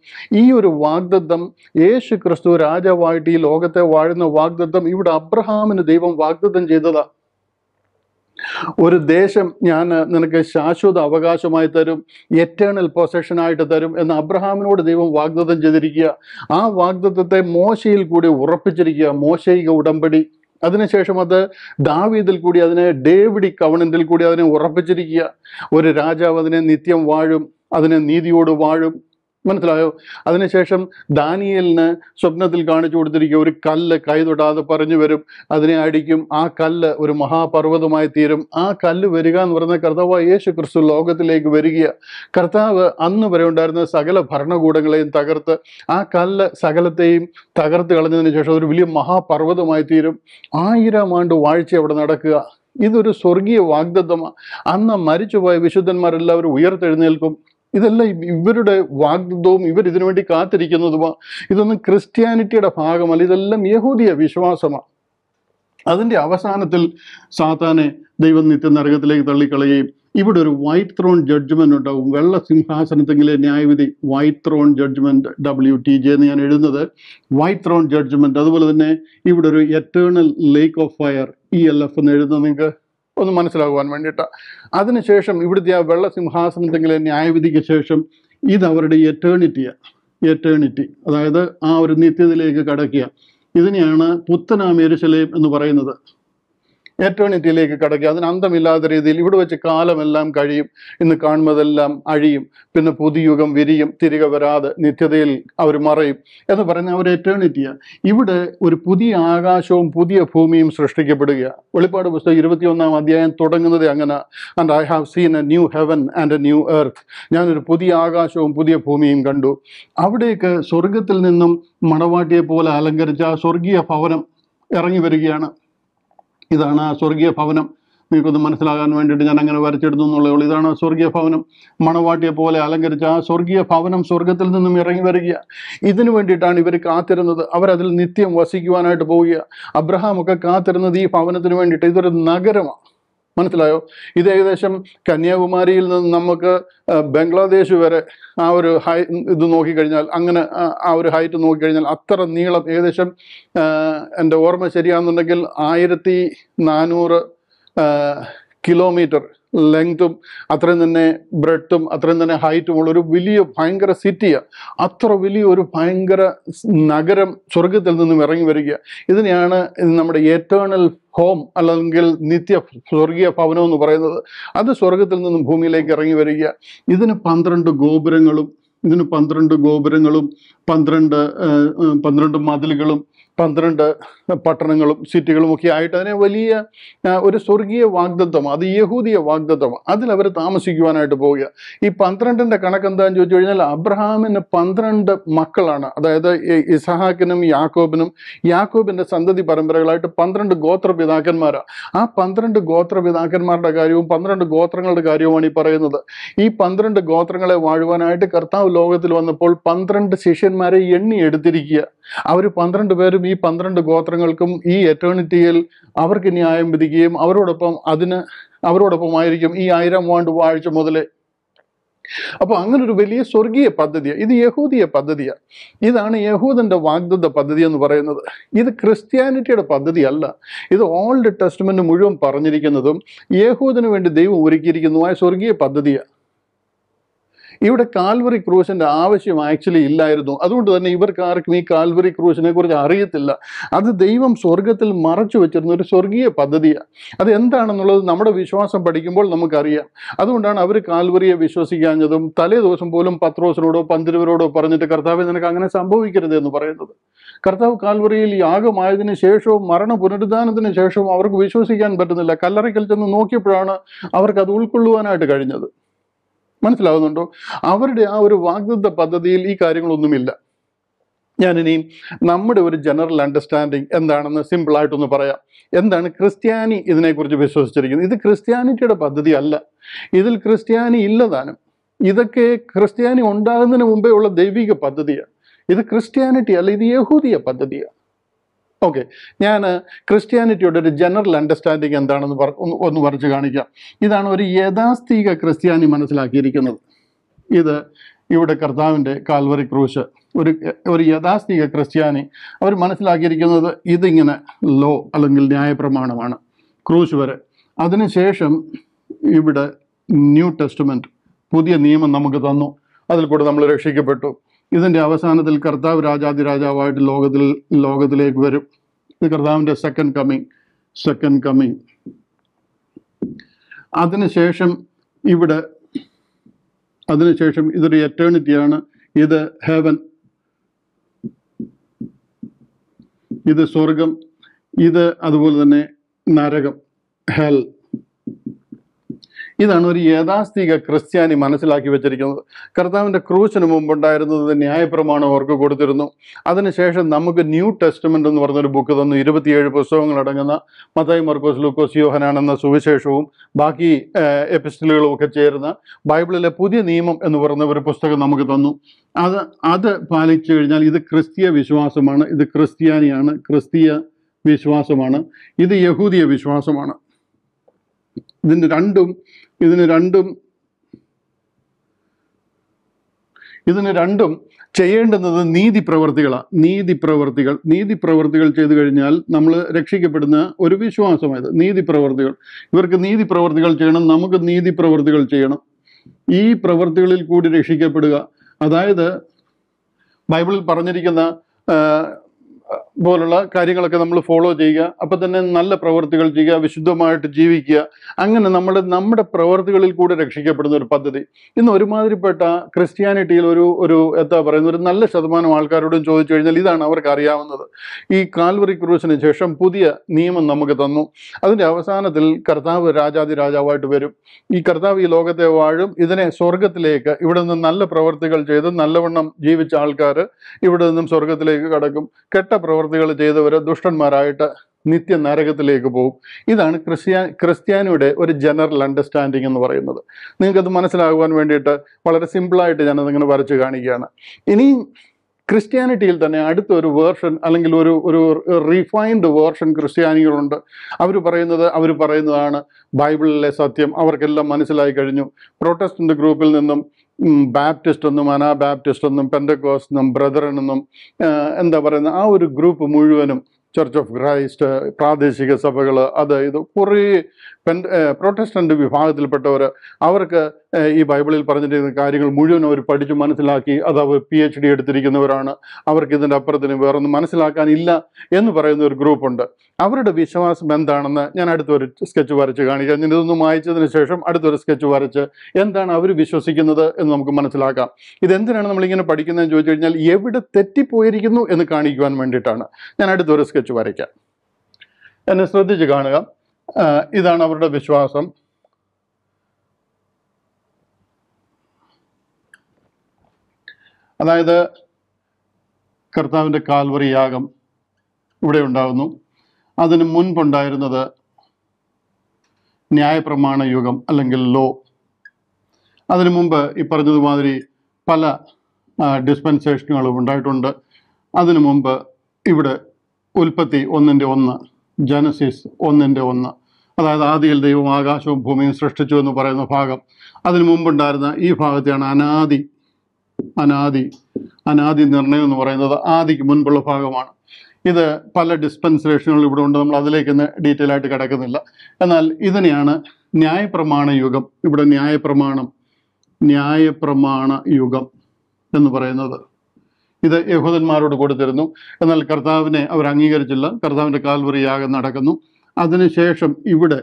ഈ ഒരു വാഗ്ദത്തം യേശു ക്രിസ്തു രാജാവായിട്ട് ഈ ലോകത്തെ വാഴുന്ന വാഗ്ദത്തം ഇവിടെ അബ്രഹാമിന് ദൈവം വാഗ്ദത്തം ചെയ്തതാണ് ഒരു ദേശം ഞാൻ നിനക്ക് ശാശ്വത അവകാശമായി തരും എറ്റേണൽ പൊസഷനായിട്ട് തരും എന്ന് അബ്രഹാമിനോട് ദൈവം വാഗ്ദത്തം ചെയ്തിരിക്കുക ആ വാഗ്ദത്തത്തെ മോശയിൽ കൂടി ഉറപ്പിച്ചിരിക്കുക മോശയിക ഉടമ്പടി അതിനുശേഷം അത് ദാവീദിൽ കൂടി അതിനെ ഡേവിഡി കവണന്റിൽ കൂടി അതിനെ ഉറപ്പിച്ചിരിക്കുക ഒരു രാജാവ് അതിനെ നിത്യം വാഴും അതിനെ നീതിയോട് വാഴും മനസ്സിലായോ അതിനുശേഷം ദാനിയലിന് സ്വപ്നത്തിൽ കാണിച്ചു കൊടുത്തിരിക്കുക ഒരു കല്ല് കൈ പറഞ്ഞു വരും അതിനെ അടിക്കും ആ കല്ല് ഒരു മഹാപർവ്വതമായി തീരും ആ കല്ല് വരിക എന്ന് പറയുന്ന കർത്താവ് യേശു ക്രിസ്തു ലോകത്തിലേക്ക് വരിക കർത്താവ് അന്ന് വരെ ഉണ്ടായിരുന്ന സകല ഭരണകൂടങ്ങളെയും തകർത്ത് ആ കല്ല് സകലത്തെയും തകർത്ത് കളഞ്ഞതിന് ശേഷം ഒരു വലിയ മഹാപർവ്വതമായി തീരും ആയിരം ആണ്ട് വാഴ്ച അവിടെ നടക്കുക ഇതൊരു സ്വർഗീയ വാഗ്ദത്തമാണ് അന്ന് മരിച്ചുപോയ വിശുദ്ധന്മാരെല്ലാവരും ഉയർത്തെഴുന്നേൽക്കും ഇതെല്ലാം ഇവരുടെ വാഗ്ദവും ഇവരിതിനു വേണ്ടി കാത്തിരിക്കുന്നതുമാ ഇതൊന്നും ക്രിസ്ത്യാനിറ്റിയുടെ ഭാഗമല്ല ഇതെല്ലാം യഹൂദിയ വിശ്വാസമാണ് അതിൻ്റെ അവസാനത്തിൽ സാത്താനെ ദൈവം നിത്യ നരകത്തിലേക്ക് തള്ളിക്കളയുകയും ഇവിടെ ഒരു വൈറ്റ് ത്രോൺ ജഡ്ജ്മെന്റ് ഉണ്ടാവും വെള്ള സിംഹാസനത്തെങ്കിലെ ന്യായവിധി white throne judgment W T J എന്ന് ഞാൻ എഴുതുന്നത് വൈറ്റ് ത്രോൺ ജഡ്ജ്മെന്റ് അതുപോലെ തന്നെ ഇവിടെ ഒരു eternal lake of fire E L F എന്ന് എഴുതുന്നത് നിങ്ങൾക്ക് ഒന്ന് മനസ്സിലാകുവാൻ വേണ്ടിയിട്ട് അതിനുശേഷം ഇവിടുത്തെ ആ വെള്ള സിംഹാസനത്തിലെ ന്യായവിധിക്ക് ശേഷം ഇത് അവരുടെ എറ്റേണിറ്റിയാണ് എറ്റേണിറ്റി അതായത് ആ ഒരു നിത്യതയിലേക്ക് കടക്കുക ഇതിനെയാണ് പുത്തനാം എന്ന് പറയുന്നത് എറ്റേണിറ്റിയിലേക്ക് കടക്കുക അതിന് അന്തമില്ലാത്ത രീതിയിൽ ഇവിടെ വെച്ച് കാലമെല്ലാം കഴിയും ഇന്ന് കാണുന്നതെല്ലാം അഴിയും പിന്നെ പുതുയുഗം വിരിയും തിരികെ വരാതെ നിത്യതയിൽ അവർ മറയും എന്ന് പറയുന്ന അവർ എറ്റേണിറ്റിയാണ് ഇവിടെ ഒരു പുതിയ ആകാശവും പുതിയ ഭൂമിയും സൃഷ്ടിക്കപ്പെടുകയാണ് വെളിപ്പാട് പുസ്തകം ഇരുപത്തിയൊന്നാം അധ്യായം തുടങ്ങുന്നത് അങ്ങനെ and I have seen a new heaven and a new earth ഞാനൊരു പുതിയ ആകാശവും പുതിയ ഭൂമിയും കണ്ടു അവിടേക്ക് സ്വർഗത്തിൽ നിന്നും മണവാട്ടിയെ പോലെ അലങ്കരിച്ച ആ സ്വർഗീയ ഭവനം ഇറങ്ങി വരികയാണ് ഇതാണ് ആ സ്വർഗീയ ഭവനം നിങ്ങൾക്കൊന്ന് മനസ്സിലാകാൻ വേണ്ടിയിട്ട് ഞാൻ അങ്ങനെ വരച്ചെടുത്തു എന്നുള്ളേ ഉള്ളൂ ഇതാണ് സ്വർഗീയ ഭവനം മണവാട്ടിയെ പോലെ അലങ്കരിച്ച ആ സ്വർഗീയ ഭവനം സ്വർഗത്തിൽ നിന്നും ഇറങ്ങി വരിക ഇതിനു വേണ്ടിയിട്ടാണ് ഇവർ കാത്തിരുന്നത് അവരതിൽ നിത്യം വസിക്കുവാനായിട്ട് പോവുക അബ്രഹാം ഒക്കെ കാത്തിരുന്നത് ഈ ഭവനത്തിന് വേണ്ടിയിട്ട് ഇതൊരു നഗരമാണ് മനസ്സിലായോ ഇത് ഏകദേശം കന്യാകുമാരിയിൽ നിന്ന് നമുക്ക് ബംഗ്ലാദേശ് വരെ ആ ഒരു ഹൈ ഇത് നോക്കിക്കഴിഞ്ഞാൽ അങ്ങനെ ആ ഒരു ഹൈറ്റ് നോക്കിക്കഴിഞ്ഞാൽ അത്ര നീളം ഏകദേശം എൻ്റെ ഓർമ്മ ശരിയാണെന്നുണ്ടെങ്കിൽ ആയിരത്തി നാനൂറ് കിലോമീറ്റർ ലെങ്തും അത്രയും തന്നെ ബ്രെഡും അത്രയും തന്നെ ഹൈറ്റും ഒരു വലിയ ഭയങ്കര സിറ്റിയാണ് അത്ര വലിയ ഒരു ഭയങ്കര നഗരം സ്വർഗത്തിൽ നിന്നും ഇറങ്ങി വരിക ഇതിനെയാണ് നമ്മുടെ ഏറ്റേണൽ ഹോം അല്ലെങ്കിൽ നിത്യ സ്വർഗീയ ഭവനം എന്ന് പറയുന്നത് അത് സ്വർഗത്തിൽ നിന്നും ഭൂമിയിലേക്ക് ഇറങ്ങി വരിക ഇതിന് പന്ത്രണ്ട് ഗോപുരങ്ങളും ഇതിന് പന്ത്രണ്ട് ഗോപുരങ്ങളും പന്ത്രണ്ട് പന്ത്രണ്ട് മതിലുകളും പന്ത്രണ്ട് പട്ടണങ്ങളും സിറ്റികളും ഒക്കെ ആയിട്ട് അതിനെ വലിയ ഒരു സ്വർഗീയ വാഗ്ദത്വം അത് യഹൂദിയ വാഗ്ദത്വം അതിലവർ താമസിക്കുവാനായിട്ട് പോവുക ഈ പന്ത്രണ്ടിൻ്റെ കണക്ക് എന്താന്ന് ചോദിച്ചു കഴിഞ്ഞാൽ അബ്രഹാമിന് പന്ത്രണ്ട് മക്കളാണ് അതായത് ഇസഹാക്കിനും യാക്കോബിനും യാക്കോബിൻ്റെ സന്തതി പരമ്പരകളായിട്ട് പന്ത്രണ്ട് ഗോത്രപിതാക്കന്മാരാണ് ആ പന്ത്രണ്ട് ഗോത്രപിതാക്കന്മാരുടെ കാര്യവും പന്ത്രണ്ട് ഗോത്രങ്ങളുടെ കാര്യവുമാണ് ഈ പറയുന്നത് ഈ പന്ത്രണ്ട് ഗോത്രങ്ങളെ വാഴുവാനായിട്ട് കർത്താവ് ലോകത്തിൽ വന്നപ്പോൾ പന്ത്രണ്ട് ശിഷ്യന്മാരെ എണ്ണി എടുത്തിരിക്കുക അവർ പന്ത്രണ്ട് പേരും ഈ പന്ത്രണ്ട് ഗോത്രങ്ങൾക്കും ഈ എറ്റേണിറ്റിയിൽ അവർക്ക് ന്യായം വിധിക്കുകയും അവരോടൊപ്പം അതിന് അവരോടൊപ്പമായിരിക്കും ഈ ആയിരം വാണ്ട് വാഴ്ച മുതലേ അപ്പോൾ അങ്ങനെ ഒരു വലിയ സ്വർഗീയ പദ്ധതിയാണ് ഇത് യഹൂദിയ പദ്ധതിയാണ് ഇതാണ് യഹൂദന്റെ വാഗ്ദത്ത പദ്ധതി എന്ന് പറയുന്നത് ഇത് ക്രിസ്ത്യാനിറ്റിയുടെ പദ്ധതിയല്ല ഇത് ഓൾഡ് ടെസ്റ്റ്മെന്റ് മുഴുവൻ പറഞ്ഞിരിക്കുന്നതും യഹൂദിനു വേണ്ടി ദൈവം ഒരുക്കിയിരിക്കുന്നതുമായ സ്വർഗീയ പദ്ധതിയാണ് ഇവിടെ കാൽവറി ക്രൂശന്റെ ആവശ്യം ആക്ച്വലി ഇല്ലായിരുന്നു അതുകൊണ്ട് തന്നെ ഇവർക്ക് ആർക്കും ഈ കാൽവറി ക്രൂശിനെ കുറിച്ച് അറിയത്തില്ല അത് ദൈവം സ്വർഗത്തിൽ മറച്ചു വെച്ചിരുന്ന ഒരു സ്വർഗീയ പദ്ധതിയാണ് അത് എന്താണെന്നുള്ളത് നമ്മുടെ വിശ്വാസം പഠിക്കുമ്പോൾ നമുക്കറിയാം അതുകൊണ്ടാണ് അവർ കാൽവറിയെ വിശ്വസിക്കാഞ്ഞതും തലേ ദിവസം പോലും പത്രോസിനോടോ പന്തിരുവരോടോ പറഞ്ഞിട്ട് കർത്താവ് നിനക്ക് അങ്ങനെ സംഭവിക്കരുത് എന്ന് പറയുന്നത് കർത്താവ് കാൽവറിയിൽ യാഗമായതിനു ശേഷവും മരണ പുനരുദ്ധാനത്തിന് ശേഷവും അവർക്ക് വിശ്വസിക്കാൻ പറ്റുന്നില്ല കല്ലറയ്ക്കൽ ചെന്ന് നോക്കിയപ്പോഴാണ് അവർക്ക് അത് ഉൾക്കൊള്ളുവാനായിട്ട് കഴിഞ്ഞത് മനസ്സിലാവുന്നുണ്ടോ അവരുടെ ആ ഒരു വാഗ്ദത്ത പദ്ധതിയിൽ ഈ കാര്യങ്ങളൊന്നുമില്ല ഞാനിനിയും നമ്മുടെ ഒരു ജനറൽ അണ്ടർസ്റ്റാൻഡിങ് എന്താണെന്ന് സിമ്പിളായിട്ടൊന്ന് പറയാം എന്താണ് ക്രിസ്ത്യാനി ഇതിനെക്കുറിച്ച് വിശ്വസിച്ചിരിക്കുന്നത് ഇത് ക്രിസ്ത്യാനിറ്റിയുടെ പദ്ധതി അല്ല ഇതിൽ ക്രിസ്ത്യാനി ഇല്ലതാനും ഇതൊക്കെ ക്രിസ്ത്യാനി ഉണ്ടാകുന്നതിന് മുമ്പേ ഉള്ള ദൈവിക പദ്ധതിയാണ് ഇത് ക്രിസ്ത്യാനിറ്റി അല്ല ഇത് യഹൂദിയ പദ്ധതിയാണ് ഓക്കെ ഞാൻ ക്രിസ്ത്യാനിറ്റിയുടെ ഒരു ജനറൽ അണ്ടർസ്റ്റാൻഡിങ് എന്താണെന്ന് പറ ഒന്ന് വരച്ച് കാണിക്കാം ഇതാണ് ഒരു യഥാസ്ഥിക ക്രിസ്ത്യാനി മനസ്സിലാക്കിയിരിക്കുന്നത് ഇത് ഇവിടെ കർത്താവിൻ്റെ കാൽവറി ക്രൂശ് ഒരു ഒരു യഥാസ്ഥിക ക്രിസ്ത്യാനി അവർ മനസ്സിലാക്കിയിരിക്കുന്നത് ഇതിങ്ങനെ ലോ അല്ലെങ്കിൽ ന്യായപ്രമാണമാണ് ക്രൂശ് വരെ അതിനുശേഷം ഇവിടെ ന്യൂ ടെസ്റ്റ്മെൻറ്റ് പുതിയ നിയമം നമുക്ക് തന്നു അതിൽ കൂടെ നമ്മൾ രക്ഷിക്കപ്പെട്ടു ഇതിൻ്റെ അവസാനത്തിൽ കർത്താവ് രാജാതി രാജാവായിട്ട് ലോകത്തിൽ ലോകത്തിലേക്ക് വരും ഇത് കർത്താവിൻ്റെ സെക്കൻഡ് കമ്മിങ് സെക്കൻഡ് കമ്മിങ് അതിനുശേഷം ഇവിടെ അതിനുശേഷം ഇതൊരു എറ്റേണിറ്റിയാണ് ഇത് ഹെവൻ ഇത് സ്വർഗം ഇത് അതുപോലെ തന്നെ നരകം ഹെൽ ഇതാണ് ഒരു യഥാസ്ഥിക ക്രിസ്ത്യാനി മനസ്സിലാക്കി വെച്ചിരിക്കുന്നത് കർത്താവിൻ്റെ ക്രൂശിന് മുമ്പുണ്ടായിരുന്നത് ന്യായപ്രമാണം അവർക്ക് കൊടുത്തിരുന്നു അതിനുശേഷം നമുക്ക് ന്യൂ ടെസ്റ്റ്മെൻ്റ് എന്ന് പറഞ്ഞൊരു ബുക്ക് തന്നു ഇരുപത്തിയേഴ് പുസ്തകങ്ങളടങ്ങുന്ന മത്തായി മർക്കോസ് ലൂക്കോസ് യോഹനാണെന്ന എന്ന സുവിശേഷവും ബാക്കി എപ്പിസ്റ്റലുകളും ഒക്കെ ചേരുന്ന ബൈബിളിലെ പുതിയ നിയമം എന്ന് പറയുന്ന ഒരു പുസ്തകം നമുക്ക് തന്നു അത് അത് പാലിച്ചു കഴിഞ്ഞാൽ ഇത് ക്രിസ്തീയ വിശ്വാസമാണ് ഇത് ക്രിസ്ത്യാനിയാണ് ക്രിസ്തീയ വിശ്വാസമാണ് ഇത് യഹൂദിയ വിശ്വാസമാണ് ഇതിന് രണ്ടും ഇതിന് രണ്ടും ഇതിന് രണ്ടും ചെയ്യേണ്ടുന്നത് നീതി പ്രവർത്തികളാണ് നീതി പ്രവർത്തികൾ നീതി പ്രവർത്തികൾ ചെയ്തു കഴിഞ്ഞാൽ നമ്മൾ രക്ഷിക്കപ്പെടുന്ന ഒരു വിശ്വാസമായത് നീതി പ്രവർത്തികൾ ഇവർക്ക് നീതി പ്രവർത്തികൾ ചെയ്യണം നമുക്ക് നീതി പ്രവർത്തികൾ ചെയ്യണം ഈ പ്രവർത്തികളിൽ കൂടി രക്ഷിക്കപ്പെടുക അതായത് ബൈബിളിൽ പറഞ്ഞിരിക്കുന്ന പോലുള്ള കാര്യങ്ങളൊക്കെ നമ്മൾ ഫോളോ ചെയ്യുക അപ്പം തന്നെ നല്ല പ്രവൃത്തികൾ ചെയ്യുക വിശുദ്ധമായിട്ട് ജീവിക്കുക അങ്ങനെ നമ്മൾ നമ്മുടെ പ്രവൃത്തികളിൽ കൂടെ രക്ഷിക്കപ്പെടുന്ന ഒരു പദ്ധതി ഇന്ന് ഒരുമാതിരിപ്പെട്ട ക്രിസ്ത്യാനിറ്റിയിൽ ഒരു ഒരു എന്താ പറയുന്ന ഒരു നല്ല ശതമാനം ആൾക്കാരോടും ചോദിച്ചു കഴിഞ്ഞാൽ ഇതാണ് അവർക്ക് അറിയാവുന്നത് ഈ കാൽവറി ക്രൂസിന് ശേഷം പുതിയ നിയമം നമുക്ക് തന്നു അതിൻ്റെ അവസാനത്തിൽ കർത്താവ് രാജാതി രാജാവായിട്ട് വരും ഈ കർത്താവ് ഈ ലോകത്തെ വാഴും ഇതിനെ സ്വർഗത്തിലേക്ക് ഇവിടെ നിന്ന് നല്ല പ്രവൃത്തികൾ ചെയ്ത് നല്ലവണ്ണം ജീവിച്ച ആൾക്കാർ ഇവിടെ നിന്നും സ്വർഗത്തിലേക്ക് കടക്കും കെട്ട പ്രവൃത്തി പ്രവൃത്തികൾ ചെയ്തവർ ദുഷ്ടന്മാരായിട്ട് നിത്യ നരകത്തിലേക്ക് പോകും ഇതാണ് ക്രിസ്ത്യാ ക്രിസ്ത്യാനിയുടെ ഒരു ജനറൽ അണ്ടർസ്റ്റാൻഡിങ് എന്ന് പറയുന്നത് നിങ്ങൾക്കത് മനസ്സിലാകുവാൻ വേണ്ടിയിട്ട് വളരെ സിമ്പിളായിട്ട് ഞാനതിങ്ങനെ വരച്ച് കാണിക്കുകയാണ് ഇനി ക്രിസ്ത്യാനിറ്റിയിൽ തന്നെ അടുത്ത ഒരു വേർഷൻ അല്ലെങ്കിൽ ഒരു ഒരു റിഫൈൻഡ് വേർഷൻ ക്രിസ്ത്യാനികളുണ്ട് അവർ പറയുന്നത് അവർ പറയുന്നതാണ് ബൈബിളിലെ സത്യം അവർക്കെല്ലാം മനസ്സിലായി കഴിഞ്ഞു പ്രൊട്ടസ്റ്റൻ്റ് ഗ്രൂപ്പിൽ നിന്നും ബാപ്റ്റിസ്റ്റ് ഒന്നും അനാ ബാപ്റ്റിസ്റ്റ് എന്നും പെൻഡക്കോസ് എന്നും ബ്രദറൻ എന്താ പറയുന്ന ആ ഒരു ഗ്രൂപ്പ് മുഴുവനും ചർച്ച് ഓഫ് ക്രൈസ്റ്റ് പ്രാദേശിക സഭകൾ അത് ഇത് കുറേ പെൻ പ്രൊട്ടസ്റ്റൻ്റ് വിഭാഗത്തിൽപ്പെട്ടവർ അവർക്ക് ഈ ബൈബിളിൽ പറഞ്ഞിരിക്കുന്ന കാര്യങ്ങൾ മുഴുവൻ അവർ പഠിച്ച് മനസ്സിലാക്കി അത് അവർ പി എച്ച് ഡി എടുത്തിരിക്കുന്നവരാണ് അവർക്ക് ഇതിൻ്റെ അപ്പുറത്തിന് വേറൊന്നും മനസ്സിലാക്കാനില്ല എന്ന് പറയുന്ന ഒരു ഗ്രൂപ്പുണ്ട് അവരുടെ വിശ്വാസം എന്താണെന്ന് ഞാൻ അടുത്തൊരു സ്കെച്ച് വരച്ച് കാണിക്കാം ഞാൻ ഇതൊന്നും വായിച്ചതിന് ശേഷം അടുത്തൊരു സ്കെച്ച് വരച്ച് എന്താണ് അവർ വിശ്വസിക്കുന്നത് എന്ന് നമുക്ക് മനസ്സിലാക്കാം ഇതെന്തിനാണ് നമ്മളിങ്ങനെ പഠിക്കുന്നതെന്ന് ചോദിച്ചു കഴിഞ്ഞാൽ എവിടെ തെറ്റിപ്പോയിരിക്കുന്നു എന്ന് കാണിക്കുവാൻ വേണ്ടിയിട്ടാണ് ഞാൻ അടുത്തൊരു സ്കെച്ച് വെച്ച് വരയ്ക്കാം എന്നെ ശ്രദ്ധിച്ച് കാണുക ഇതാണ് അവരുടെ വിശ്വാസം അതായത് കർത്താവിൻ്റെ കാൽവറി യാഗം ഇവിടെ ഉണ്ടാകുന്നു അതിന് മുൻപുണ്ടായിരുന്നത് ന്യായപ്രമാണ യുഗം അല്ലെങ്കിൽ ലോ അതിനു മുമ്പ് ഈ പറഞ്ഞതുമാതിരി പല ഡിസ്പെൻസേഷനുകളും ഉണ്ടായിട്ടുണ്ട് അതിനു മുമ്പ് ഇവിടെ ഉൽപ്പത്തി ഒന്നിൻ്റെ ഒന്ന് ജനസിസ് ഒന്നിൻ്റെ ഒന്ന് അതായത് ആദിയിൽ ദൈവം ആകാശവും ഭൂമിയും സൃഷ്ടിച്ചു എന്ന് പറയുന്ന ഭാഗം അതിനു മുമ്പുണ്ടായിരുന്ന ഈ ഭാഗത്തെയാണ് അനാദി അനാദി അനാദി നിർണയം എന്ന് പറയുന്നത് ആദിക്ക് മുൻപുള്ള ഭാഗമാണ് ഇത് പല ഡിസ്പെൻസേഷനുകൾ ഇവിടെ ഉണ്ട് നമ്മൾ അതിലേക്ക് ഡീറ്റെയിൽ ആയിട്ട് കിടക്കുന്നില്ല എന്നാൽ ഇതിനെയാണ് ന്യായപ്രമാണ യുഗം ഇവിടെ ന്യായപ്രമാണം ന്യായപ്രമാണ യുഗം എന്ന് പറയുന്നത് ഇത് യഹൂദന്മാരോട് കൊടുത്തിരുന്നു എന്നാൽ കർത്താവിനെ അവർ അംഗീകരിച്ചില്ല കർത്താവിൻ്റെ കാൽവറി യാഗം നടക്കുന്നു അതിനുശേഷം ഇവിടെ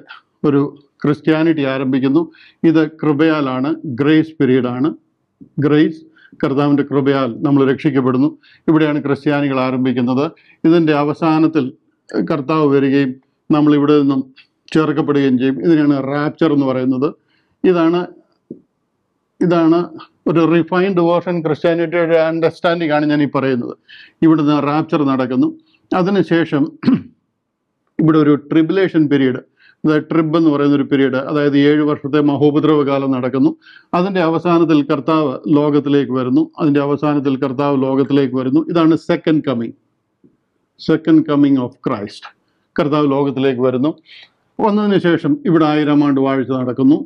ഒരു ക്രിസ്ത്യാനിറ്റി ആരംഭിക്കുന്നു ഇത് കൃപയാലാണ് ഗ്രേസ് പീരീഡാണ് ഗ്രേസ് കർത്താവിൻ്റെ കൃപയാൽ നമ്മൾ രക്ഷിക്കപ്പെടുന്നു ഇവിടെയാണ് ക്രിസ്ത്യാനികൾ ആരംഭിക്കുന്നത് ഇതിൻ്റെ അവസാനത്തിൽ കർത്താവ് വരികയും നമ്മൾ ഇവിടെ നിന്നും ചേർക്കപ്പെടുകയും ചെയ്യും ഇതിനാണ് റാപ്ചർ എന്ന് പറയുന്നത് ഇതാണ് ഇതാണ് ഒരു റിഫൈൻഡ് വേർഷൻ ക്രിസ്ത്യാനിറ്റിയുടെ അണ്ടർസ്റ്റാൻഡിംഗ് ആണ് ഞാൻ ഈ പറയുന്നത് ഇവിടുന്ന് റാപ്ചർ നടക്കുന്നു അതിനുശേഷം ഇവിടെ ഒരു ട്രിബുലേഷൻ പീരീഡ് അതായത് ട്രിബ് എന്ന് പറയുന്ന ഒരു പീരീഡ് അതായത് ഏഴ് വർഷത്തെ മഹോപദ്രവകാലം നടക്കുന്നു അതിൻ്റെ അവസാനത്തിൽ കർത്താവ് ലോകത്തിലേക്ക് വരുന്നു അതിൻ്റെ അവസാനത്തിൽ കർത്താവ് ലോകത്തിലേക്ക് വരുന്നു ഇതാണ് second coming second coming of Christ കർത്താവ് ലോകത്തിലേക്ക് വരുന്നു വന്നതിന് ശേഷം ഇവിടെ ആയിരം ആണ്ട് വാഴ്ച നടക്കുന്നു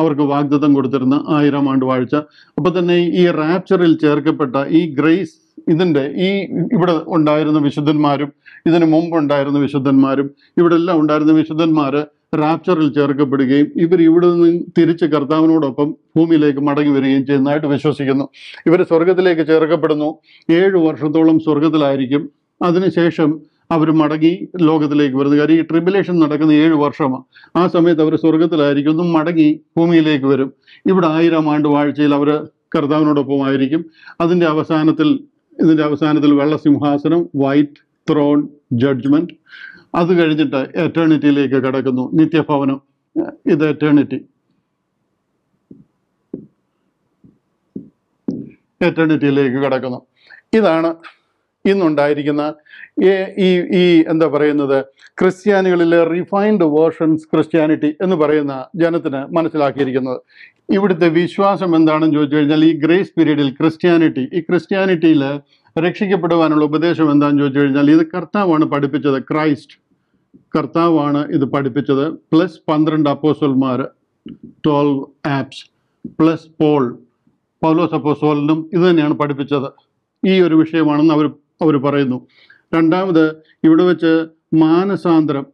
അവർക്ക് വാഗ്ദത്തം കൊടുത്തിരുന്ന ആയിരം ആണ്ട് വാഴ്ച അപ്പൊ തന്നെ ഈ റാപ്ചറിൽ ചേർക്കപ്പെട്ട ഈ ഗ്രേസ് ഇതിൻ്റെ ഈ ഇവിടെ ഉണ്ടായിരുന്ന വിശുദ്ധന്മാരും ഇതിനു മുമ്പ് ഉണ്ടായിരുന്ന വിശുദ്ധന്മാരും ഇവിടെ എല്ലാം ഉണ്ടായിരുന്ന വിശുദ്ധന്മാര് റാപ്ചറിൽ ചേർക്കപ്പെടുകയും ഇവർ ഇവിടെ നിന്ന് തിരിച്ച് കർത്താവിനോടൊപ്പം ഭൂമിയിലേക്ക് മടങ്ങി വരികയും ചെയ്യുന്നതായിട്ട് വിശ്വസിക്കുന്നു ഇവർ സ്വർഗത്തിലേക്ക് ചേർക്കപ്പെടുന്നു ഏഴു വർഷത്തോളം സ്വർഗത്തിലായിരിക്കും അതിനുശേഷം അവർ മടങ്ങി ലോകത്തിലേക്ക് വരുന്നത് കാര്യം ഈ ട്രിബുലേഷൻ നടക്കുന്ന ഏഴ് വർഷമാണ് ആ സമയത്ത് അവർ സ്വർഗത്തിലായിരിക്കും മടങ്ങി ഭൂമിയിലേക്ക് വരും ഇവിടെ ആയിരം ആണ്ട് വാഴ്ചയിൽ അവർ കർത്താവിനോടൊപ്പം ആയിരിക്കും അതിൻ്റെ അവസാനത്തിൽ ഇതിൻ്റെ അവസാനത്തിൽ വെള്ള സിംഹാസനം വൈറ്റ് ത്രോൺ ജഡ്ജ്മെൻറ്റ് അത് കഴിഞ്ഞിട്ട് എറ്റേണിറ്റിയിലേക്ക് കടക്കുന്നു നിത്യഭവനം ഇത് എറ്റേണിറ്റി എറ്റേണിറ്റിയിലേക്ക് കടക്കുന്നു ഇതാണ് ഇന്നുണ്ടായിരിക്കുന്ന ഈ ഈ എന്താ പറയുന്നത് ക്രിസ്ത്യാനികളിലെ റിഫൈൻഡ് വേർഷൻസ് ക്രിസ്ത്യാനിറ്റി എന്ന് പറയുന്ന ജനത്തിന് മനസ്സിലാക്കിയിരിക്കുന്നത് ഇവിടുത്തെ വിശ്വാസം എന്താണെന്ന് ചോദിച്ചു കഴിഞ്ഞാൽ ഈ ഗ്രേസ് പീരീഡിൽ ക്രിസ്ത്യാനിറ്റി ഈ ക്രിസ്ത്യാനിറ്റിയിൽ രക്ഷിക്കപ്പെടുവാനുള്ള ഉപദേശം എന്താണെന്ന് ചോദിച്ചു കഴിഞ്ഞാൽ ഇത് കർത്താവാണ് പഠിപ്പിച്ചത് ക്രൈസ്റ്റ് കർത്താവാണ് ഇത് പഠിപ്പിച്ചത് പ്ലസ് പന്ത്രണ്ട് അപ്പോസൽമാർ ട്വൽവ് ആപ്സ് പ്ലസ് പോൾ പൗലോസ് അപ്പോസോലിനും ഇത് തന്നെയാണ് പഠിപ്പിച്ചത് ഈ ഒരു വിഷയമാണെന്ന് അവർ അവർ പറയുന്നു രണ്ടാമത് ഇവിടെ വെച്ച് മാനസാന്തരം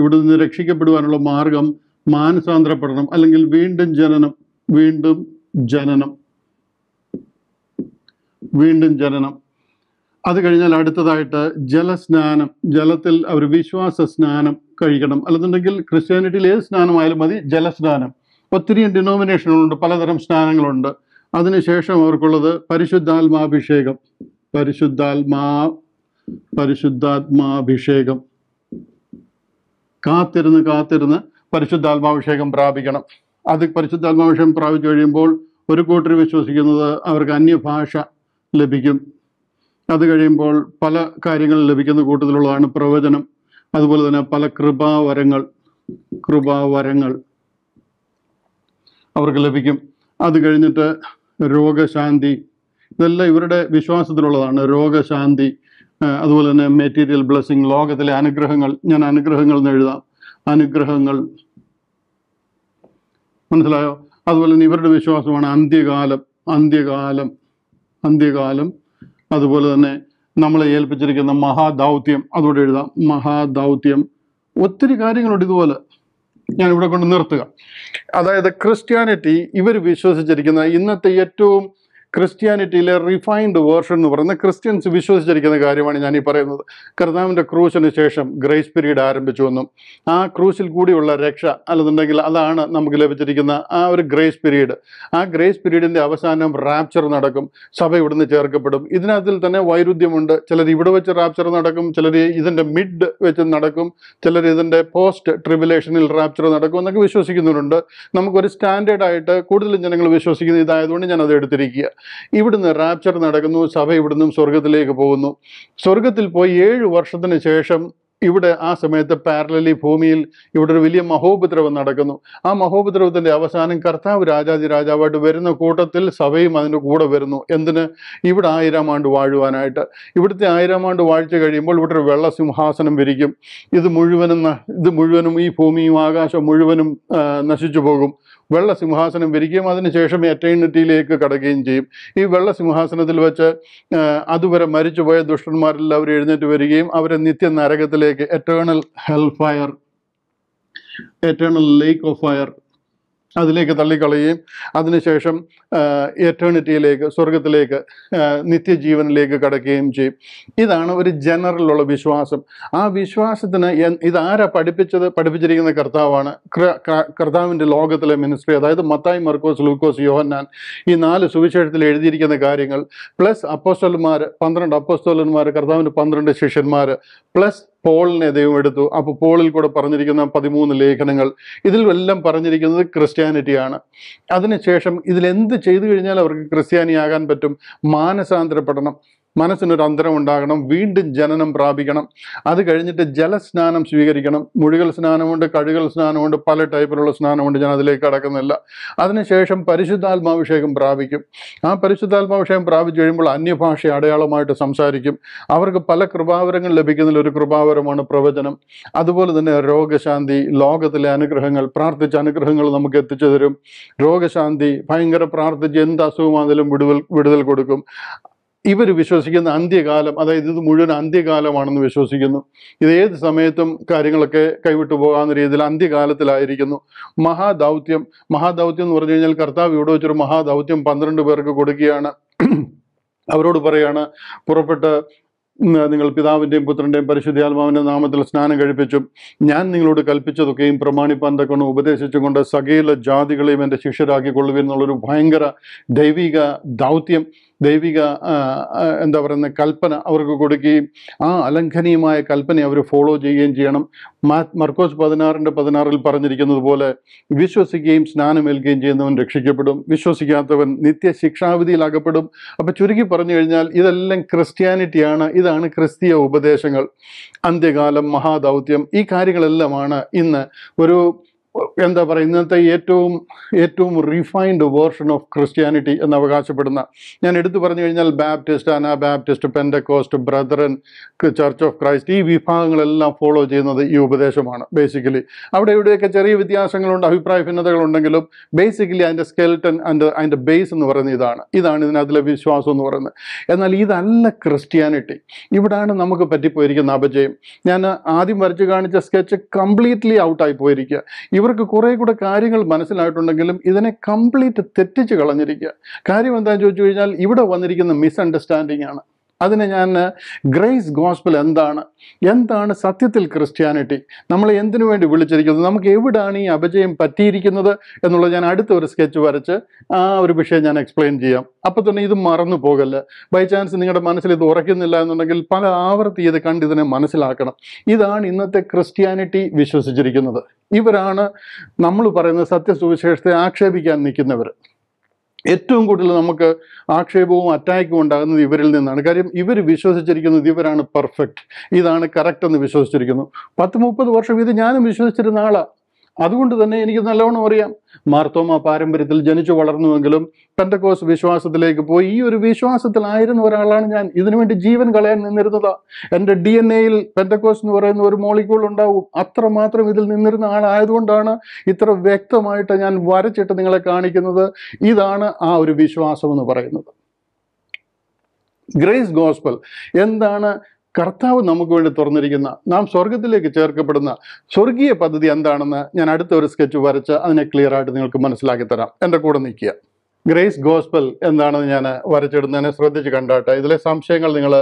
ഇവിടെ നിന്ന് രക്ഷിക്കപ്പെടുവാനുള്ള മാർഗം മാനസാന്തരപ്പെടണം അല്ലെങ്കിൽ വീണ്ടും ജനനം വീണ്ടും ജനനം വീണ്ടും ജനനം അത് കഴിഞ്ഞാൽ അടുത്തതായിട്ട് ജലസ്നാനം ജലത്തിൽ അവർ വിശ്വാസ സ്നാനം കഴിക്കണം അല്ലെന്നുണ്ടെങ്കിൽ ക്രിസ്ത്യാനിറ്റിയിൽ ഏത് സ്നാനമായാലും മതി ജലസ്നാനം ഒത്തിരി ഡിനോമിനേഷനുകളുണ്ട് പലതരം സ്നാനങ്ങളുണ്ട് അതിനുശേഷം അവർക്കുള്ളത് പരിശുദ്ധാത്മാഭിഷേകം പരിശുദ്ധാത്മാ പരിശുദ്ധാത്മാഭിഷേകം കാത്തിരുന്ന് കാത്തിരുന്ന് പരിശുദ്ധാത്മാഭിഷേകം പ്രാപിക്കണം അത് പരിശുദ്ധാത്മാഭിഷേകം പ്രാപിച്ചു കഴിയുമ്പോൾ ഒരു കൂട്ടർ വിശ്വസിക്കുന്നത് അവർക്ക് അന്യഭാഷ ലഭിക്കും അത് കഴിയുമ്പോൾ പല കാര്യങ്ങൾ ലഭിക്കുന്ന കൂട്ടത്തിലുള്ളതാണ് പ്രവചനം അതുപോലെ തന്നെ പല കൃപാവരങ്ങൾ കൃപാവരങ്ങൾ അവർക്ക് ലഭിക്കും അത് കഴിഞ്ഞിട്ട് രോഗശാന്തി ഇതെല്ലാം ഇവരുടെ വിശ്വാസത്തിലുള്ളതാണ് രോഗശാന്തി അതുപോലെ തന്നെ മെറ്റീരിയൽ ബ്ലെസ്സിങ് ലോകത്തിലെ അനുഗ്രഹങ്ങൾ ഞാൻ അനുഗ്രഹങ്ങൾ എന്ന് എഴുതാം അനുഗ്രഹങ്ങൾ മനസ്സിലായോ അതുപോലെ തന്നെ ഇവരുടെ വിശ്വാസമാണ് അന്ത്യകാലം അന്ത്യകാലം അന്ത്യകാലം അതുപോലെ തന്നെ നമ്മളെ ഏൽപ്പിച്ചിരിക്കുന്ന മഹാദൗത്യം അതോടെ എഴുതാം മഹാദൗത്യം ഒത്തിരി കാര്യങ്ങളുണ്ട് ഇതുപോലെ ഞാൻ ഇവിടെ കൊണ്ട് നിർത്തുക അതായത് ക്രിസ്ത്യാനിറ്റി ഇവർ വിശ്വസിച്ചിരിക്കുന്ന ഇന്നത്തെ ഏറ്റവും ക്രിസ്ത്യാനിറ്റിയിലെ റിഫൈൻഡ് വേർഷൻ എന്ന് പറയുന്ന ക്രിസ്ത്യൻസ് വിശ്വസിച്ചിരിക്കുന്ന കാര്യമാണ് ഞാൻ ഈ പറയുന്നത് കർത്താവിൻ്റെ ക്രൂശിന് ശേഷം ഗ്രേസ് പീരീഡ് ആരംഭിച്ചുവെന്നും ആ ക്രൂശിൽ കൂടിയുള്ള രക്ഷ അല്ലെന്നുണ്ടെങ്കിൽ അതാണ് നമുക്ക് ലഭിച്ചിരിക്കുന്ന ആ ഒരു ഗ്രേസ് പീരീഡ് ആ ഗ്രേസ് പീരീഡിൻ്റെ അവസാനം റാപ്ചർ നടക്കും സഭ ഇവിടുന്ന് ചേർക്കപ്പെടും ഇതിനകത്തിൽ തന്നെ വൈരുദ്ധ്യമുണ്ട് ചിലർ ഇവിടെ വെച്ച് റാപ്ചർ നടക്കും ചിലർ ഇതിൻ്റെ മിഡ് വെച്ച് നടക്കും ചിലർ ഇതിൻ്റെ പോസ്റ്റ് ട്രിബുലേഷനിൽ റാപ്ചർ നടക്കും എന്നൊക്കെ വിശ്വസിക്കുന്നുണ്ട് നമുക്കൊരു സ്റ്റാൻഡേർഡായിട്ട് കൂടുതലും ജനങ്ങൾ വിശ്വസിക്കുന്ന ഇതായതുകൊണ്ട് ഞാൻ അത് എടുത്തിരിക്കുക ഇവിടുന്ന് റാപ്ചർ നടക്കുന്നു സഭ ഇവിടുന്നും സ്വർഗത്തിലേക്ക് പോകുന്നു സ്വർഗത്തിൽ പോയി ഏഴ് വർഷത്തിന് ശേഷം ഇവിടെ ആ സമയത്ത് പാരലലി ഭൂമിയിൽ ഇവിടെ ഒരു വലിയ മഹോപദ്രവം നടക്കുന്നു ആ മഹോപദ്രവത്തിൻ്റെ അവസാനം കർത്താവ് രാജാജി രാജാവായിട്ട് വരുന്ന കൂട്ടത്തിൽ സഭയും അതിൻ്റെ കൂടെ വരുന്നു എന്തിന് ഇവിടെ ആയിരം ആണ്ട് വാഴുവാനായിട്ട് ഇവിടുത്തെ ആയിരം ആണ്ട് വാഴ്ച കഴിയുമ്പോൾ ഇവിടെ ഒരു വെള്ള സിംഹാസനം വിരിക്കും ഇത് മുഴുവനും ഇത് മുഴുവനും ഈ ഭൂമിയും ആകാശം മുഴുവനും നശിച്ചു പോകും വെള്ള സിംഹാസനം വരികയും അതിനുശേഷം എറ്റേണിറ്റിയിലേക്ക് കടക്കുകയും ചെയ്യും ഈ വെള്ള സിംഹാസനത്തിൽ വെച്ച് അതുവരെ മരിച്ചുപോയ അവർ എഴുന്നേറ്റ് വരികയും അവരെ നിത്യ നരകത്തിലേക്ക് eternal hellfire eternal lake of fire അതിലേക്ക് തള്ളിക്കളയുകയും അതിനുശേഷം എറ്റേണിറ്റിയിലേക്ക് സ്വർഗത്തിലേക്ക് നിത്യജീവനിലേക്ക് കടക്കുകയും ചെയ്യും ഇതാണ് ഒരു ജനറലുള്ള വിശ്വാസം ആ വിശ്വാസത്തിന് ഇതാരാ പഠിപ്പിച്ചത് പഠിപ്പിച്ചിരിക്കുന്ന കർത്താവാണ് കർത്താവിൻ്റെ ലോകത്തിലെ മിനിസ്ട്രി അതായത് മത്തായി മർക്കോസ് ലൂക്കോസ് യോഹന്നാൻ ഈ നാല് സുവിശേഷത്തിൽ എഴുതിയിരിക്കുന്ന കാര്യങ്ങൾ പ്ലസ് അപ്പോസ്റ്റോലന്മാർ പന്ത്രണ്ട് അപ്പോസ്റ്റോലന്മാർ കർത്താവിൻ്റെ പന്ത്രണ്ട് ശിഷ്യന്മാർ പ്ലസ് പോളിനെ ദൈവം എടുത്തു അപ്പോൾ പോളിൽ കൂടെ പറഞ്ഞിരിക്കുന്ന പതിമൂന്ന് ലേഖനങ്ങൾ ഇതിലെല്ലാം പറഞ്ഞിരിക്കുന്നത് ക്രിസ്ത്യാനിറ്റിയാണ് അതിനുശേഷം ഇതിലെന്ത് ചെയ്തു കഴിഞ്ഞാൽ അവർക്ക് ആകാൻ പറ്റും മാനസാന്തരപ്പെടണം മനസ്സിനൊരു അന്തരം ഉണ്ടാകണം വീണ്ടും ജനനം പ്രാപിക്കണം അത് കഴിഞ്ഞിട്ട് ജലസ്നാനം സ്വീകരിക്കണം മുഴികൾ സ്നാനമുണ്ട് കഴുകൽ സ്നാനമുണ്ട് പല ടൈപ്പിലുള്ള സ്നാനമുണ്ട് ഞാൻ അതിലേക്ക് കടക്കുന്നില്ല അതിനുശേഷം പരിശുദ്ധാത്മാഭിഷേകം പ്രാപിക്കും ആ പരിശുദ്ധാത്മാഭിഷേകം പ്രാപിച്ചു കഴിയുമ്പോൾ അന്യഭാഷ അടയാളമായിട്ട് സംസാരിക്കും അവർക്ക് പല കൃപാവരങ്ങൾ ലഭിക്കുന്നതിൽ ഒരു കൃപാവരമാണ് പ്രവചനം അതുപോലെ തന്നെ രോഗശാന്തി ലോകത്തിലെ അനുഗ്രഹങ്ങൾ പ്രാർത്ഥിച്ച അനുഗ്രഹങ്ങൾ നമുക്ക് എത്തിച്ചു തരും രോഗശാന്തി ഭയങ്കര പ്രാർത്ഥിച്ച് എന്ത് അസുഖമാണെങ്കിലും വിടുതൽ വിടുതൽ കൊടുക്കും ഇവർ വിശ്വസിക്കുന്ന അന്ത്യകാലം അതായത് ഇത് മുഴുവൻ അന്ത്യകാലമാണെന്ന് വിശ്വസിക്കുന്നു ഇത് ഏത് സമയത്തും കാര്യങ്ങളൊക്കെ കൈവിട്ടു പോകാവുന്ന രീതിയിൽ അന്ത്യകാലത്തിലായിരിക്കുന്നു മഹാദൗത്യം മഹാദൗത്യം എന്ന് പറഞ്ഞു കഴിഞ്ഞാൽ കർത്താവ് ഇവിടെ വെച്ചൊരു മഹാദൗത്യം പന്ത്രണ്ട് പേർക്ക് കൊടുക്കുകയാണ് അവരോട് പറയാണ് പുറപ്പെട്ട് നിങ്ങൾ പിതാവിൻ്റെയും പുത്രൻ്റെയും ആത്മാവിൻ്റെ നാമത്തിൽ സ്നാനം കഴിപ്പിച്ചും ഞാൻ നിങ്ങളോട് കൽപ്പിച്ചതൊക്കെയും പ്രമാണിപ്പാൻ തക്കണം ഉപദേശിച്ചും കൊണ്ട് സകല ജാതികളെയും എൻ്റെ ശിഷ്യരാക്കിക്കൊള്ളുക എന്നുള്ളൊരു ഭയങ്കര ദൈവിക ദൗത്യം ദൈവിക എന്താ പറയുന്ന കൽപ്പന അവർക്ക് കൊടുക്കുകയും ആ അലംഘനീയമായ കൽപ്പന അവർ ഫോളോ ചെയ്യുകയും ചെയ്യണം മർക്കോസ് പതിനാറിൻ്റെ പതിനാറിൽ പറഞ്ഞിരിക്കുന്നത് പോലെ വിശ്വസിക്കുകയും സ്നാനമേൽക്കുകയും ചെയ്യുന്നവൻ രക്ഷിക്കപ്പെടും വിശ്വസിക്കാത്തവൻ ശിക്ഷാവിധിയിൽ അകപ്പെടും അപ്പോൾ ചുരുക്കി പറഞ്ഞു കഴിഞ്ഞാൽ ഇതെല്ലാം ക്രിസ്ത്യാനിറ്റിയാണ് ഇതാണ് ക്രിസ്തീയ ഉപദേശങ്ങൾ അന്ത്യകാലം മഹാദൗത്യം ഈ കാര്യങ്ങളെല്ലാമാണ് ഇന്ന് ഒരു എന്താ പറയുക ഇന്നത്തെ ഏറ്റവും ഏറ്റവും റിഫൈൻഡ് വേർഷൻ ഓഫ് ക്രിസ്ത്യാനിറ്റി എന്ന് അവകാശപ്പെടുന്ന ഞാൻ എടുത്തു പറഞ്ഞു കഴിഞ്ഞാൽ Baptist Anabaptist Pentecost Brethren church of Christ ഈ വിഭാഗങ്ങളെല്ലാം ഫോളോ ചെയ്യുന്നത് ഈ ഉപദേശമാണ് ബേസിക്കലി അവിടെ ഇവിടെയൊക്കെ ചെറിയ വ്യത്യാസങ്ങളുണ്ട് അഭിപ്രായ ഭിന്നതകളുണ്ടെങ്കിലും ബേസിക്കലി അതിൻ്റെ സ്കെൽട്ടൻ അതിൻ്റെ അതിൻ്റെ ബേസ് എന്ന് പറയുന്നത് ഇതാണ് ഇതാണ് ഇതിനകത്തിലെ വിശ്വാസം എന്ന് പറയുന്നത് എന്നാൽ ഇതല്ല ക്രിസ്ത്യാനിറ്റി ഇവിടാണ് നമുക്ക് പറ്റിപ്പോയിരിക്കുന്ന അപജയം ഞാൻ ആദ്യം വരച്ച് കാണിച്ച സ്കെച്ച് കംപ്ലീറ്റ്ലി ഔട്ടായി പോയിരിക്കുക ഇവർക്ക് നമുക്ക് കുറേ കൂടെ കാര്യങ്ങൾ മനസ്സിലായിട്ടുണ്ടെങ്കിലും ഇതിനെ കംപ്ലീറ്റ് തെറ്റിച്ച് കളഞ്ഞിരിക്കുക കാര്യം എന്താണെന്ന് ചോദിച്ചു കഴിഞ്ഞാൽ ഇവിടെ വന്നിരിക്കുന്ന മിസ്അണ്ടർസ്റ്റാൻഡിംഗ് ആണ് അതിനെ ഞാൻ ഗ്രേസ് ഗോസ്പൽ എന്താണ് എന്താണ് സത്യത്തിൽ ക്രിസ്ത്യാനിറ്റി നമ്മൾ എന്തിനു വേണ്ടി വിളിച്ചിരിക്കുന്നത് നമുക്ക് എവിടാണ് ഈ അപജയം പറ്റിയിരിക്കുന്നത് എന്നുള്ളത് ഞാൻ അടുത്ത ഒരു സ്കെച്ച് വരച്ച് ആ ഒരു വിഷയം ഞാൻ എക്സ്പ്ലെയിൻ ചെയ്യാം അപ്പോൾ തന്നെ ഇത് മറന്നു പോകല്ല ബൈ ചാൻസ് നിങ്ങളുടെ മനസ്സിൽ ഇത് ഉറയ്ക്കുന്നില്ല എന്നുണ്ടെങ്കിൽ പല ആവർത്തി ഇത് കണ്ട് ഇതിനെ മനസ്സിലാക്കണം ഇതാണ് ഇന്നത്തെ ക്രിസ്ത്യാനിറ്റി വിശ്വസിച്ചിരിക്കുന്നത് ഇവരാണ് നമ്മൾ പറയുന്ന സത്യസുവിശേഷത്തെ ആക്ഷേപിക്കാൻ നിൽക്കുന്നവർ ഏറ്റവും കൂടുതൽ നമുക്ക് ആക്ഷേപവും അറ്റാക്കും ഉണ്ടാകുന്നത് ഇവരിൽ നിന്നാണ് കാര്യം ഇവർ വിശ്വസിച്ചിരിക്കുന്നത് ഇവരാണ് പെർഫെക്റ്റ് ഇതാണ് കറക്റ്റ് എന്ന് വിശ്വസിച്ചിരിക്കുന്നു പത്ത് മുപ്പത് വർഷം ഇത് ഞാനും വിശ്വസിച്ചിരുന്ന ആളാണ് അതുകൊണ്ട് തന്നെ എനിക്ക് നല്ലവണ്ണം അറിയാം മാർത്തോമ പാരമ്പര്യത്തിൽ ജനിച്ചു വളർന്നുവെങ്കിലും തൻ്റെ കോസ് വിശ്വാസത്തിലേക്ക് പോയി ഈ ഒരു വിശ്വാസത്തിലായിരുന്ന ഒരാളാണ് ഞാൻ ഇതിനുവേണ്ടി ജീവൻ കളയാൻ നിന്നിരുന്നത് എൻ്റെ ഡി എൻ എയിൽ പെന്തക്കോസ് എന്ന് പറയുന്ന ഒരു മോളിക്യൂൾ ഉണ്ടാവും അത്രമാത്രം ഇതിൽ നിന്നിരുന്ന ആളായതുകൊണ്ടാണ് ഇത്ര വ്യക്തമായിട്ട് ഞാൻ വരച്ചിട്ട് നിങ്ങളെ കാണിക്കുന്നത് ഇതാണ് ആ ഒരു വിശ്വാസം എന്ന് പറയുന്നത് ഗ്രേസ് ഗോസ്പൽ എന്താണ് കർത്താവ് നമുക്ക് വേണ്ടി തുറന്നിരിക്കുന്ന നാം സ്വർഗത്തിലേക്ക് ചേർക്കപ്പെടുന്ന സ്വർഗീയ പദ്ധതി എന്താണെന്ന് ഞാൻ അടുത്ത ഒരു സ്കെച്ച് വരച്ച് അതിനെ ക്ലിയർ ആയിട്ട് നിങ്ങൾക്ക് മനസ്സിലാക്കി തരാം എൻ്റെ കൂടെ നിൽക്കുക ഗ്രേസ് ഗോസ്പൽ എന്താണെന്ന് ഞാൻ വരച്ചിടുന്നതിനെ ശ്രദ്ധിച്ച് കണ്ടാട്ടെ ഇതിലെ സംശയങ്ങൾ നിങ്ങൾ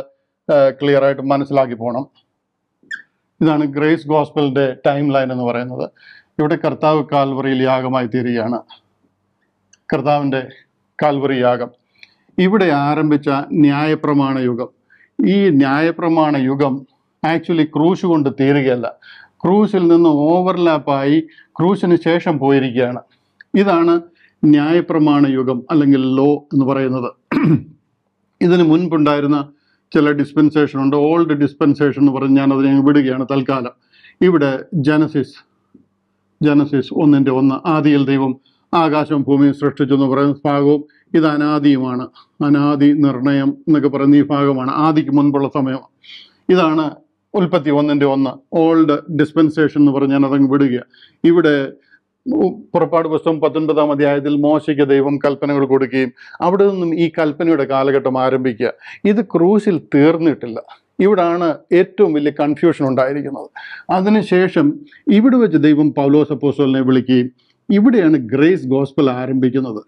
ക്ലിയർ ആയിട്ട് മനസ്സിലാക്കി പോകണം ഇതാണ് ഗ്രേസ് ഗോസ്പലിൻ്റെ ടൈം ലൈൻ എന്ന് പറയുന്നത് ഇവിടെ കർത്താവ് കാൽവറിയിൽ യാഗമായി തീരുകയാണ് കർത്താവിൻ്റെ കാൽവറി യാഗം ഇവിടെ ആരംഭിച്ച ന്യായപ്രമാണ യുഗം ഈ ന്യായപ്രമാണ യുഗം ആക്ച്വലി ക്രൂശ് കൊണ്ട് തീരുകയല്ല ക്രൂശിൽ നിന്ന് ഓവർലാപ്പായി ക്രൂശിന് ശേഷം പോയിരിക്കുകയാണ് ഇതാണ് ന്യായപ്രമാണ യുഗം അല്ലെങ്കിൽ ലോ എന്ന് പറയുന്നത് ഇതിന് മുൻപുണ്ടായിരുന്ന ചില ഡിസ്പെൻസേഷൻ ഉണ്ട് ഓൾഡ് ഡിസ്പെൻസേഷൻ എന്ന് പറഞ്ഞ് അതിനെ വിടുകയാണ് തൽക്കാലം ഇവിടെ ജനസിസ് ജനസിസ് ഒന്നിൻ്റെ ഒന്ന് ആദിയിൽ ദൈവം ആകാശവും ഭൂമിയും സൃഷ്ടിച്ചു എന്ന് പറയുന്ന ഭാഗവും ഇത് അനാദിയുമാണ് അനാദി നിർണയം എന്നൊക്കെ പറയുന്ന ഈ ഭാഗമാണ് ആദിക്ക് മുൻപുള്ള സമയം ഇതാണ് ഉൽപ്പത്തി ഒന്നിൻ്റെ ഒന്ന് ഓൾഡ് ഡിസ്പെൻസേഷൻ എന്ന് പറഞ്ഞ് ഞാൻ അതങ്ങ് വിടുക ഇവിടെ പുറപ്പാട് പുസ്തകം പത്തൊൻപതാം അധ്യായത്തിൽ മോശയ്ക്ക് ദൈവം കൽപ്പനകൾ കൊടുക്കുകയും അവിടെ നിന്നും ഈ കൽപ്പനയുടെ കാലഘട്ടം ആരംഭിക്കുക ഇത് ക്രൂസിൽ തീർന്നിട്ടില്ല ഇവിടാണ് ഏറ്റവും വലിയ കൺഫ്യൂഷൻ ഉണ്ടായിരിക്കുന്നത് അതിനുശേഷം ഇവിടെ വെച്ച് ദൈവം പൗലോസപ്പോസോലിനെ വിളിക്കുകയും ഇവിടെയാണ് ഗ്രേസ് ഗോസ്പൽ ആരംഭിക്കുന്നത്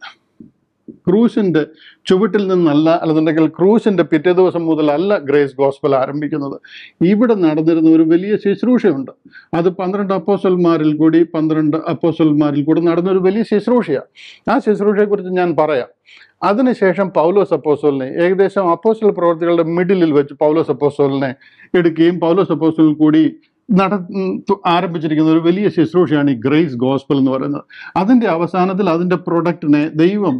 ക്രൂശിൻ്റെ ചുവട്ടിൽ നിന്നല്ല അല്ലെന്നുണ്ടെങ്കിൽ ക്രൂശിൻ്റെ പിറ്റേ ദിവസം മുതലല്ല ഗ്രേസ് ഗോസ്ബൽ ആരംഭിക്കുന്നത് ഇവിടെ നടന്നിരുന്ന ഒരു വലിയ ശുശ്രൂഷയുണ്ട് അത് പന്ത്രണ്ട് അപ്പോസൽമാരിൽ കൂടി പന്ത്രണ്ട് അപ്പോസൽമാരിൽ കൂടി നടന്നൊരു വലിയ ശുശ്രൂഷയാണ് ആ ശുശ്രൂഷയെക്കുറിച്ച് ഞാൻ പറയാം അതിനുശേഷം പൗലോസ് അപ്പോസോലിനെ ഏകദേശം അപ്പോസൽ പ്രവർത്തികളുടെ മിഡിലിൽ വെച്ച് പൗലോസ് അപ്പോസോലിനെ എടുക്കുകയും പൗലോസ് അപ്പോസോൽ കൂടി നട ആരംഭിച്ചിരിക്കുന്ന ഒരു വലിയ ശുശ്രൂഷയാണ് ഈ ഗ്രേസ് ഗോസ്ബൽ എന്ന് പറയുന്നത് അതിൻ്റെ അവസാനത്തിൽ അതിൻ്റെ പ്രൊഡക്റ്റിനെ ദൈവം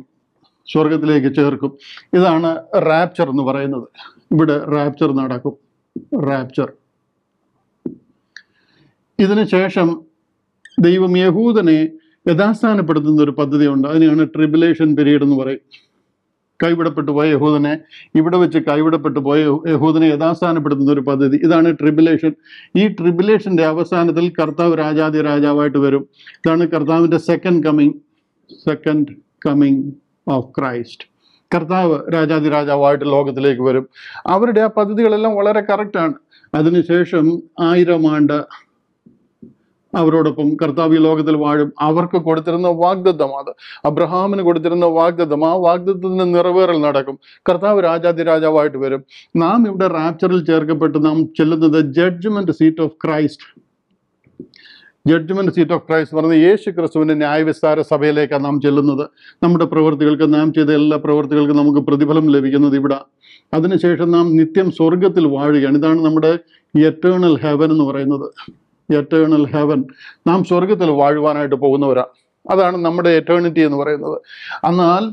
സ്വർഗത്തിലേക്ക് ചേർക്കും ഇതാണ് റാപ്ചർ എന്ന് പറയുന്നത് ഇവിടെ റാപ്ചർ നടക്കും റാപ്ചർ ഇതിനുശേഷം ദൈവം യഹൂദനെ യഥാസ്ഥാനപ്പെടുത്തുന്ന ഒരു പദ്ധതിയുണ്ട് അതിനെയാണ് ട്രിബുലേഷൻ പീരീഡ് എന്ന് പറയും കൈവിടപ്പെട്ടു പോയ യഹൂദനെ ഇവിടെ വെച്ച് കൈവിടപ്പെട്ടു പോയ യഹൂദനെ യഥാസ്ഥാനപ്പെടുത്തുന്ന ഒരു പദ്ധതി ഇതാണ് ട്രിബുലേഷൻ ഈ ട്രിബുലേഷന്റെ അവസാനത്തിൽ കർത്താവ് രാജാതി രാജാവായിട്ട് വരും ഇതാണ് കർത്താവിന്റെ second coming second coming of Christ കർത്താവ് രാജാതിരാജാവായിട്ട് ലോകത്തിലേക്ക് വരും അവരുടെ ആ പദ്ധതികളെല്ലാം വളരെ കറക്റ്റാണ് അതിനുശേഷം ആയിരം ആണ്ട് അവരോടൊപ്പം കർത്താവ് ഈ ലോകത്തിൽ വാഴും അവർക്ക് കൊടുത്തിരുന്ന വാഗ്ദത്തം അത് അബ്രഹാമിന് കൊടുത്തിരുന്ന വാഗ്ദത്തം ആ വാഗ്ദത്തത്തിന് നിറവേറൽ നടക്കും കർത്താവ് രാജാതിരാജാവായിട്ട് വരും നാം ഇവിടെ റാപ്ചറിൽ ചേർക്കപ്പെട്ട് നാം ചെല്ലുന്നത് judgment seat of Christ judgment seat of Christ പറഞ്ഞ യേശു ക്രിസ്തുവിൻ്റെ ന്യായവിസ്താര സഭയിലേക്കാണ് നാം ചെല്ലുന്നത് നമ്മുടെ പ്രവൃത്തികൾക്ക് നാം ചെയ്ത എല്ലാ പ്രവൃത്തികൾക്കും നമുക്ക് പ്രതിഫലം ലഭിക്കുന്നത് ഇവിടെ അതിനുശേഷം നാം നിത്യം സ്വർഗത്തിൽ വാഴുകയാണ് ഇതാണ് നമ്മുടെ എറ്റേണൽ ഹെവൻ എന്ന് പറയുന്നത് എറ്റേണൽ ഹെവൻ നാം സ്വർഗത്തിൽ വാഴുവാനായിട്ട് പോകുന്നവരാണ് അതാണ് നമ്മുടെ എറ്റേണിറ്റി എന്ന് പറയുന്നത് എന്നാൽ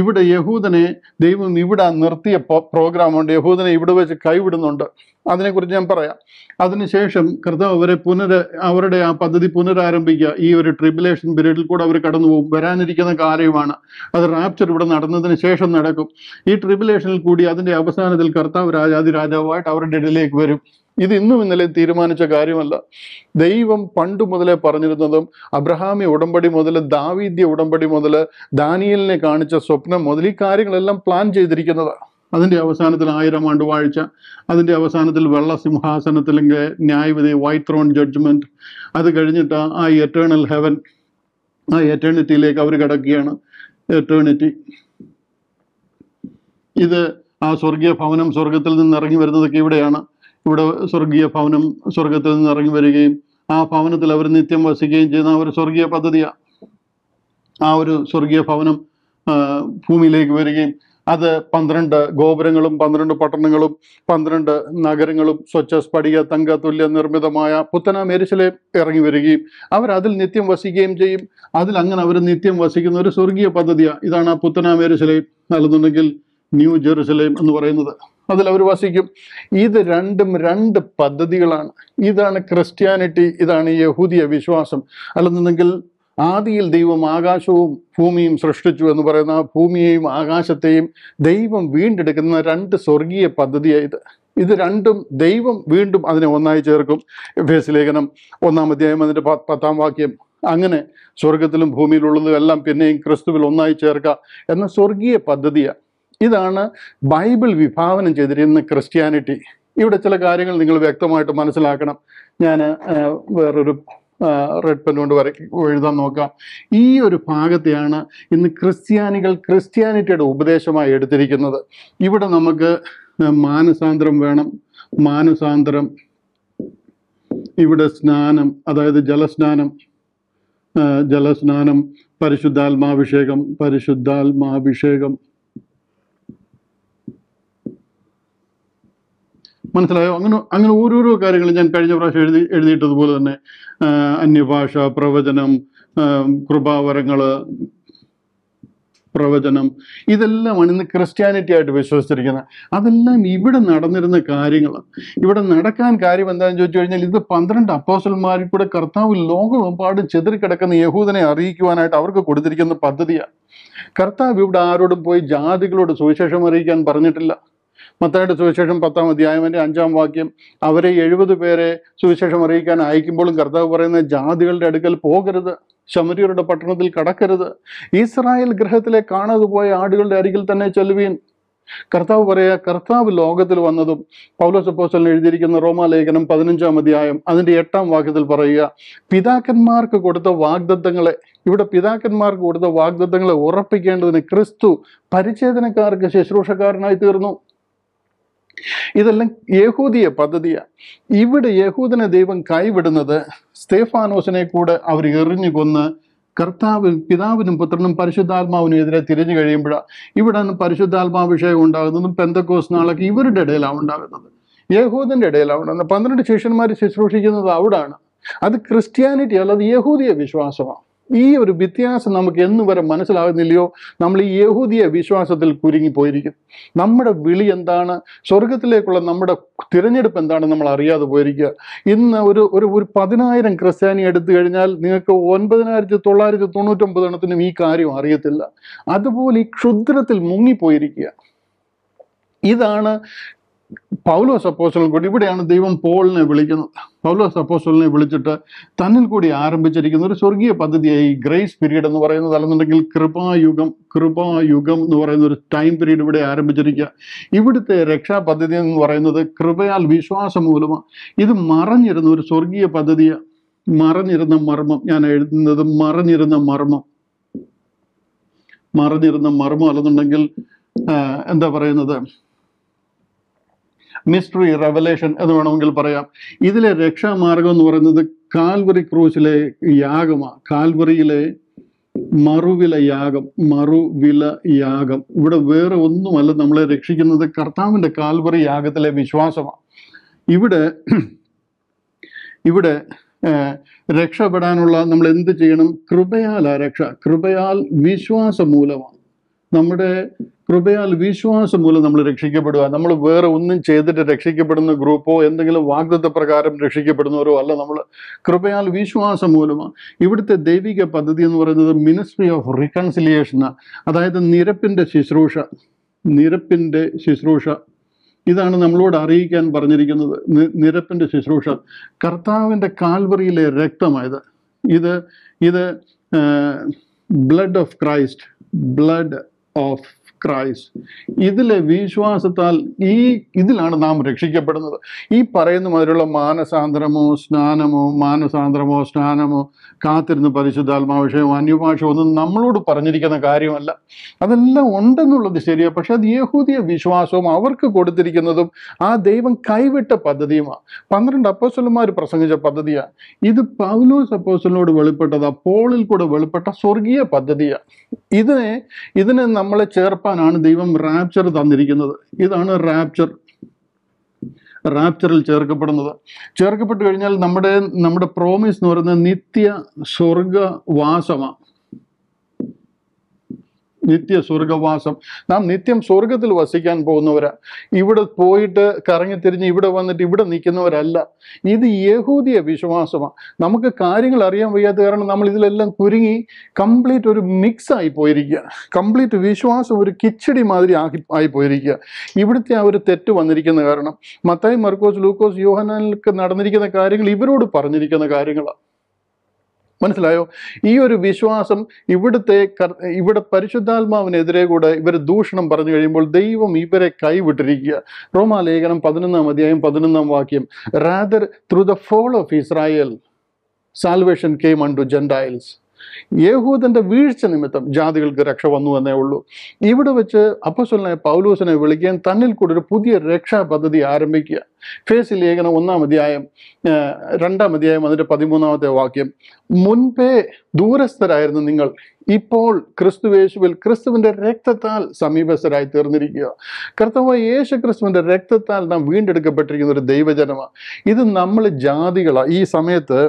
ഇവിടെ യഹൂദനെ ദൈവം ഇവിടെ നിർത്തിയ പ്രോഗ്രാമുണ്ട് യഹൂദനെ ഇവിടെ വെച്ച് കൈവിടുന്നുണ്ട് അതിനെക്കുറിച്ച് ഞാൻ പറയാം അതിനുശേഷം കർത്താവ് അവരെ പുനര അവരുടെ ആ പദ്ധതി പുനരാരംഭിക്കുക ഈ ഒരു ട്രിബുലേഷൻ പീരീഡിൽ കൂടെ അവർ കടന്നു പോകും വരാനിരിക്കുന്ന കാര്യമാണ് അത് റാപ്ചർ ഇവിടെ നടന്നതിന് ശേഷം നടക്കും ഈ ട്രിബുലേഷനിൽ കൂടി അതിൻ്റെ അവസാനത്തിൽ കർത്താവ് രാജാതി രാജാവായിട്ട് അവരുടെ ഇടയിലേക്ക് വരും ഇത് ഇന്നും ഇന്നലെ തീരുമാനിച്ച കാര്യമല്ല ദൈവം പണ്ട് മുതലേ പറഞ്ഞിരുന്നതും അബ്രഹാമി ഉടമ്പടി മുതൽ ദാവീദ്യ ഉടമ്പടി മുതൽ ദാനിയലിനെ കാണിച്ച സ്വപ്നം മുതൽ ഈ കാര്യങ്ങളെല്ലാം പ്ലാൻ ചെയ്തിരിക്കുന്നതാണ് അതിൻ്റെ അവസാനത്തിൽ ആയിരം ആണ്ട് വാഴ്ച അതിൻ്റെ അവസാനത്തിൽ വെള്ള സിംഹാസനത്തിലെങ്കിൽ ന്യായവിധി വൈറ്റ് ത്രോൺ ജഡ്ജ്മെൻറ്റ് അത് കഴിഞ്ഞിട്ട് ആ എറ്റേണൽ ഹെവൻ ആ എറ്റേണിറ്റിയിലേക്ക് അവർ കിടക്കുകയാണ് എറ്റേണിറ്റി ഇത് ആ സ്വർഗീയ ഭവനം സ്വർഗത്തിൽ നിന്ന് ഇറങ്ങി വരുന്നതൊക്കെ ഇവിടെയാണ് ഇവിടെ സ്വർഗീയ ഭവനം സ്വർഗത്തിൽ നിന്ന് ഇറങ്ങി വരികയും ആ ഭവനത്തിൽ അവർ നിത്യം വസിക്കുകയും ചെയ്യുന്ന ഒരു സ്വർഗീയ പദ്ധതിയാണ് ആ ഒരു സ്വർഗീയ ഭവനം ഭൂമിയിലേക്ക് വരികയും അത് പന്ത്രണ്ട് ഗോപുരങ്ങളും പന്ത്രണ്ട് പട്ടണങ്ങളും പന്ത്രണ്ട് നഗരങ്ങളും സ്വച്ഛ സ്ഫടിക തങ്ക തുല്യ നിർമ്മിതമായ പുത്തന മേരിശിലെ ഇറങ്ങി വരികയും അവർ അതിൽ നിത്യം വസിക്കുകയും ചെയ്യും അതിൽ അങ്ങനെ അവർ നിത്യം വസിക്കുന്ന ഒരു സ്വർഗീയ പദ്ധതിയാണ് ഇതാണ് ആ പുത്തന മേരിശിലെ നൽകുന്നുണ്ടെങ്കിൽ ന്യൂ ജെറുസലേം എന്ന് പറയുന്നത് അതിൽ അവർ വസിക്കും ഇത് രണ്ടും രണ്ട് പദ്ധതികളാണ് ഇതാണ് ക്രിസ്ത്യാനിറ്റി ഇതാണ് യഹൂദിയ വിശ്വാസം അല്ലെന്നുണ്ടെങ്കിൽ ആദിയിൽ ദൈവം ആകാശവും ഭൂമിയും സൃഷ്ടിച്ചു എന്ന് പറയുന്ന ആ ഭൂമിയെയും ആകാശത്തെയും ദൈവം വീണ്ടെടുക്കുന്ന രണ്ട് സ്വർഗീയ പദ്ധതിയായത് ഇത് രണ്ടും ദൈവം വീണ്ടും അതിനെ ഒന്നായി ചേർക്കും ഫേസ് ലേഖനം ഒന്നാം അധ്യായം അതിൻ്റെ പത്താം വാക്യം അങ്ങനെ സ്വർഗത്തിലും ഭൂമിയിലുള്ളതും എല്ലാം പിന്നെയും ക്രിസ്തുവിൽ ഒന്നായി ചേർക്കുക എന്ന സ്വർഗീയ പദ്ധതിയാണ് ഇതാണ് ബൈബിൾ വിഭാവനം ചെയ്തിരിക്കുന്ന ക്രിസ്ത്യാനിറ്റി ഇവിടെ ചില കാര്യങ്ങൾ നിങ്ങൾ വ്യക്തമായിട്ട് മനസ്സിലാക്കണം ഞാൻ വേറൊരു റെഡ് പെൻ കൊണ്ട് വരയ്ക്ക് എഴുതാൻ നോക്കാം ഈ ഒരു ഭാഗത്തെയാണ് ഇന്ന് ക്രിസ്ത്യാനികൾ ക്രിസ്ത്യാനിറ്റിയുടെ ഉപദേശമായി എടുത്തിരിക്കുന്നത് ഇവിടെ നമുക്ക് മാനസാന്തരം വേണം മാനസാന്തരം ഇവിടെ സ്നാനം അതായത് ജലസ്നാനം ജലസ്നാനം പരിശുദ്ധാത്മാഭിഷേകം പരിശുദ്ധാത്മാഭിഷേകം മനസ്സിലായോ അങ്ങനെ അങ്ങനെ ഓരോരോ കാര്യങ്ങൾ ഞാൻ കഴിഞ്ഞ പ്രാവശ്യം എഴുതി എഴുതിയിട്ടതുപോലെ തന്നെ അന്യഭാഷ പ്രവചനം കൃപാവരങ്ങൾ പ്രവചനം ഇതെല്ലാമാണ് ഇന്ന് ക്രിസ്ത്യാനിറ്റി ആയിട്ട് വിശ്വസിച്ചിരിക്കുന്നത് അതെല്ലാം ഇവിടെ നടന്നിരുന്ന കാര്യങ്ങളാണ് ഇവിടെ നടക്കാൻ കാര്യം എന്താണെന്ന് ചോദിച്ചു കഴിഞ്ഞാൽ ഇത് പന്ത്രണ്ട് അപ്പോസന്മാരിൽ കൂടെ കർത്താവ് ലോകമെമ്പാടും കിടക്കുന്ന യഹൂദനെ അറിയിക്കുവാനായിട്ട് അവർക്ക് കൊടുത്തിരിക്കുന്ന പദ്ധതിയാണ് കർത്താവ് ഇവിടെ ആരോടും പോയി ജാതികളോട് സുവിശേഷം അറിയിക്കാൻ പറഞ്ഞിട്ടില്ല മത്തായുടെ സുവിശേഷം പത്താം അധ്യായം എൻ്റെ അഞ്ചാം വാക്യം അവരെ എഴുപത് പേരെ സുവിശേഷം അറിയിക്കാൻ അയക്കുമ്പോഴും കർത്താവ് പറയുന്ന ജാതികളുടെ അടുക്കൽ പോകരുത് ശമരിയുടെ പട്ടണത്തിൽ കടക്കരുത് ഇസ്രായേൽ ഗ്രഹത്തിലെ കാണാതെ പോയ ആടുകളുടെ അരികിൽ തന്നെ ചെല്ലുവീൻ കർത്താവ് പറയുക കർത്താവ് ലോകത്തിൽ വന്നതും പൗലോസ് അപ്പോസ്റ്റലിന് എഴുതിയിരിക്കുന്ന റോമാലേഖനം പതിനഞ്ചാം അധ്യായം അതിൻ്റെ എട്ടാം വാക്യത്തിൽ പറയുക പിതാക്കന്മാർക്ക് കൊടുത്ത വാഗ്ദത്തങ്ങളെ ഇവിടെ പിതാക്കന്മാർക്ക് കൊടുത്ത വാഗ്ദത്തങ്ങളെ ഉറപ്പിക്കേണ്ടതിന് ക്രിസ്തു പരിചേതനക്കാർക്ക് ശുശ്രൂഷക്കാരനായി തീർന്നു ഇതെല്ലാം യഹൂദിയ പദ്ധതിയാണ് ഇവിടെ യഹൂദനെ ദൈവം കൈവിടുന്നത് സ്തേഫാനോസിനെ കൂടെ അവർ എറിഞ്ഞു കൊന്ന് കർത്താവിനും പിതാവിനും പുത്രനും പരിശുദ്ധാത്മാവിനും എതിരെ തിരിഞ്ഞു കഴിയുമ്പോഴാണ് ഇവിടെ നിന്ന് പരിശുദ്ധാത്മാഭിഷേകം ഉണ്ടാകുന്നതും പെന്തക്കോസ് നാളൊക്കെ ഇവരുടെ ഇടയിലാണ് ഉണ്ടാകുന്നത് യഹൂദന്റെ ഇടയിലാണ് ഉണ്ടാകുന്നത് പന്ത്രണ്ട് ശിഷ്യന്മാർ ശുശ്രൂഷിക്കുന്നത് അവിടാണ് അത് ക്രിസ്ത്യാനിറ്റി അല്ലാതെ യഹൂദിയ വിശ്വാസമാണ് ഈ ഒരു വ്യത്യാസം നമുക്ക് എന്നു വരെ മനസ്സിലാകുന്നില്ലയോ നമ്മൾ ഈ യഹൂദിയ വിശ്വാസത്തിൽ കുരുങ്ങിപ്പോയിരിക്കും നമ്മുടെ വിളി എന്താണ് സ്വർഗത്തിലേക്കുള്ള നമ്മുടെ തിരഞ്ഞെടുപ്പ് എന്താണ് നമ്മൾ അറിയാതെ പോയിരിക്കുക ഇന്ന് ഒരു ഒരു ഒരു പതിനായിരം ക്രിസ്ത്യാനി എടുത്തു കഴിഞ്ഞാൽ നിങ്ങൾക്ക് ഒൻപതിനായിരത്തി തൊള്ളായിരത്തി തൊണ്ണൂറ്റൊമ്പത് എണ്ണത്തിനും ഈ കാര്യം അറിയത്തില്ല അതുപോലെ ഈ ക്ഷുദ്രത്തിൽ മുങ്ങിപ്പോയിരിക്കുക ഇതാണ് പൗലോസ് അപ്പോസ്റ്റലും കൂടി ഇവിടെയാണ് ദൈവം പോളിനെ വിളിക്കുന്നത് പൗലോസ് അപ്പോസ്റ്റലിനെ വിളിച്ചിട്ട് തന്നിൽ കൂടി ആരംഭിച്ചിരിക്കുന്ന ഒരു സ്വർഗീയ പദ്ധതിയായി ഗ്രേസ് പീരീഡ് എന്ന് പറയുന്നത് അല്ലെന്നുണ്ടെങ്കിൽ കൃപായുഗം കൃപായുഗം എന്ന് പറയുന്ന ഒരു ടൈം പീരീഡ് ഇവിടെ ആരംഭിച്ചിരിക്കുക ഇവിടുത്തെ രക്ഷാ പദ്ധതി എന്ന് പറയുന്നത് കൃപയാൽ വിശ്വാസം മൂലമാണ് ഇത് മറഞ്ഞിരുന്ന ഒരു സ്വർഗീയ പദ്ധതിയാണ് മറഞ്ഞിരുന്ന മർമ്മം ഞാൻ എഴുതുന്നത് മറഞ്ഞിരുന്ന മർമ്മം മറഞ്ഞിരുന്ന മർമ്മം അല്ലെന്നുണ്ടെങ്കിൽ എന്താ പറയുന്നത് മിസ്റ്ററി റെവലേഷൻ എന്ന് വേണമെങ്കിൽ പറയാം ഇതിലെ രക്ഷാമാർഗം എന്ന് പറയുന്നത് കാൽവറി ക്രൂസിലെ യാഗമാണ് കാൽവറിയിലെ മറുവില യാഗം മറുവില യാഗം ഇവിടെ വേറെ ഒന്നുമല്ല നമ്മളെ രക്ഷിക്കുന്നത് കർത്താവിൻ്റെ കാൽവറി യാഗത്തിലെ വിശ്വാസമാണ് ഇവിടെ ഇവിടെ രക്ഷപ്പെടാനുള്ള നമ്മൾ എന്ത് ചെയ്യണം കൃപയാൽ ആ രക്ഷ കൃപയാൽ വിശ്വാസമൂലമാണ് നമ്മുടെ കൃപയാൽ വിശ്വാസം മൂലം നമ്മൾ രക്ഷിക്കപ്പെടുക നമ്മൾ വേറെ ഒന്നും ചെയ്തിട്ട് രക്ഷിക്കപ്പെടുന്ന ഗ്രൂപ്പോ എന്തെങ്കിലും വാഗ്ദത്ത പ്രകാരം രക്ഷിക്കപ്പെടുന്നവരോ അല്ല നമ്മൾ കൃപയാൽ വിശ്വാസം മൂലമാണ് ഇവിടുത്തെ ദൈവിക പദ്ധതി എന്ന് പറയുന്നത് മിനിസ്ട്രി ഓഫ് റീകൺസിലിയേഷനാണ് അതായത് നിരപ്പിൻ്റെ ശുശ്രൂഷ നിരപ്പിൻ്റെ ശുശ്രൂഷ ഇതാണ് നമ്മളോട് അറിയിക്കാൻ പറഞ്ഞിരിക്കുന്നത് നിരപ്പിൻ്റെ ശുശ്രൂഷ കർത്താവിൻ്റെ കാൽവറിയിലെ രക്തമായത് ഇത് ഇത് blood of Christ blood of Christ ഇതിലെ വിശ്വാസത്താൽ ഈ ഇതിലാണ് നാം രക്ഷിക്കപ്പെടുന്നത് ഈ പറയുന്ന മാതിരിയുള്ള മാനസാന്തരമോ സ്നാനമോ മാനസാന്തരമോ സ്നാനമോ കാത്തിരുന്ന് പരിശുദ്ധാത്മാവിഷയമോ അന്യഭാഷയോ ഒന്നും നമ്മളോട് പറഞ്ഞിരിക്കുന്ന കാര്യമല്ല അതെല്ലാം ഉണ്ടെന്നുള്ളത് ശരിയാണ് പക്ഷെ അത് യഹൂദിയ വിശ്വാസവും അവർക്ക് കൊടുത്തിരിക്കുന്നതും ആ ദൈവം കൈവിട്ട പദ്ധതിയുമാണ് പന്ത്രണ്ട് അപ്പോസ്വലന്മാർ പ്രസംഗിച്ച പദ്ധതിയാണ് ഇത് പൗലോസ് അപ്പോസ്വലിനോട് വെളിപ്പെട്ടതാ പോളിൽ കൂടെ വെളിപ്പെട്ട സ്വർഗീയ പദ്ധതിയാണ് ഇതിനെ ഇതിനെ നമ്മളെ ചേർപ്പ ഉണർപ്പാനാണ് ദൈവം റാപ്ചർ തന്നിരിക്കുന്നത് ഇതാണ് റാപ്ചർ റാപ്ചറിൽ ചേർക്കപ്പെടുന്നത് ചേർക്കപ്പെട്ട് കഴിഞ്ഞാൽ നമ്മുടെ നമ്മുടെ പ്രോമിസ് എന്ന് പറയുന്നത് നിത്യ സ്വർഗവാസമാണ് നിത്യ സ്വർഗവാസം നാം നിത്യം സ്വർഗത്തിൽ വസിക്കാൻ പോകുന്നവരാ ഇവിടെ പോയിട്ട് കറങ്ങി തിരിഞ്ഞ് ഇവിടെ വന്നിട്ട് ഇവിടെ നിൽക്കുന്നവരല്ല ഇത് യഹൂദിയ വിശ്വാസമാണ് നമുക്ക് കാര്യങ്ങൾ അറിയാൻ വയ്യാത്ത കാരണം നമ്മൾ ഇതിലെല്ലാം കുരുങ്ങി കംപ്ലീറ്റ് ഒരു മിക്സ് ആയി പോയിരിക്കുക കംപ്ലീറ്റ് വിശ്വാസം ഒരു കിച്ചടി മാതിരി ആക്കി ആയി പോയിരിക്കുക ഇവിടുത്തെ ആ ഒരു തെറ്റ് വന്നിരിക്കുന്ന കാരണം മത്തായി മർക്കോസ് ലൂക്കോസ് യോഹനാനിലൊക്കെ നടന്നിരിക്കുന്ന കാര്യങ്ങൾ ഇവരോട് പറഞ്ഞിരിക്കുന്ന കാര്യങ്ങളാണ് മനസ്സിലായോ ഈ ഒരു വിശ്വാസം ഇവിടുത്തെ ഇവിടെ പരിശുദ്ധാത്മാവിനെതിരെ കൂടെ ഇവർ ദൂഷണം പറഞ്ഞു കഴിയുമ്പോൾ ദൈവം ഇവരെ കൈവിട്ടിരിക്കുക റോമാലേഖനം പതിനൊന്നാം അധ്യായം പതിനൊന്നാം വാക്യം rather through the fall of Israel salvation came unto Gentiles യഹൂദൻ്റെ വീഴ്ച നിമിത്തം ജാതികൾക്ക് രക്ഷ വന്നു എന്നേ ഉള്ളൂ ഇവിടെ വെച്ച് അപ്പസ്വലനെ പൗലൂസിനെ വിളിക്കുകയും തന്നിൽ കൂടെ ഒരു പുതിയ രക്ഷാ പദ്ധതി ആരംഭിക്കുക ഫേസ് ലേഖനം ഒന്നാം അധ്യായം രണ്ടാം അധ്യായം അതിൻ്റെ പതിമൂന്നാമത്തെ വാക്യം മുൻപേ ദൂരസ്ഥരായിരുന്നു നിങ്ങൾ ഇപ്പോൾ ക്രിസ്തുവേശുവിൽ ക്രിസ്തുവിൻ്റെ രക്തത്താൽ സമീപസ്ഥരായി തീർന്നിരിക്കുക കർത്തവായ യേശു ക്രിസ്തുവിൻ്റെ രക്തത്താൽ നാം വീണ്ടെടുക്കപ്പെട്ടിരിക്കുന്ന ഒരു ദൈവജനമാണ് ഇത് നമ്മൾ ജാതികളാണ് ഈ സമയത്ത്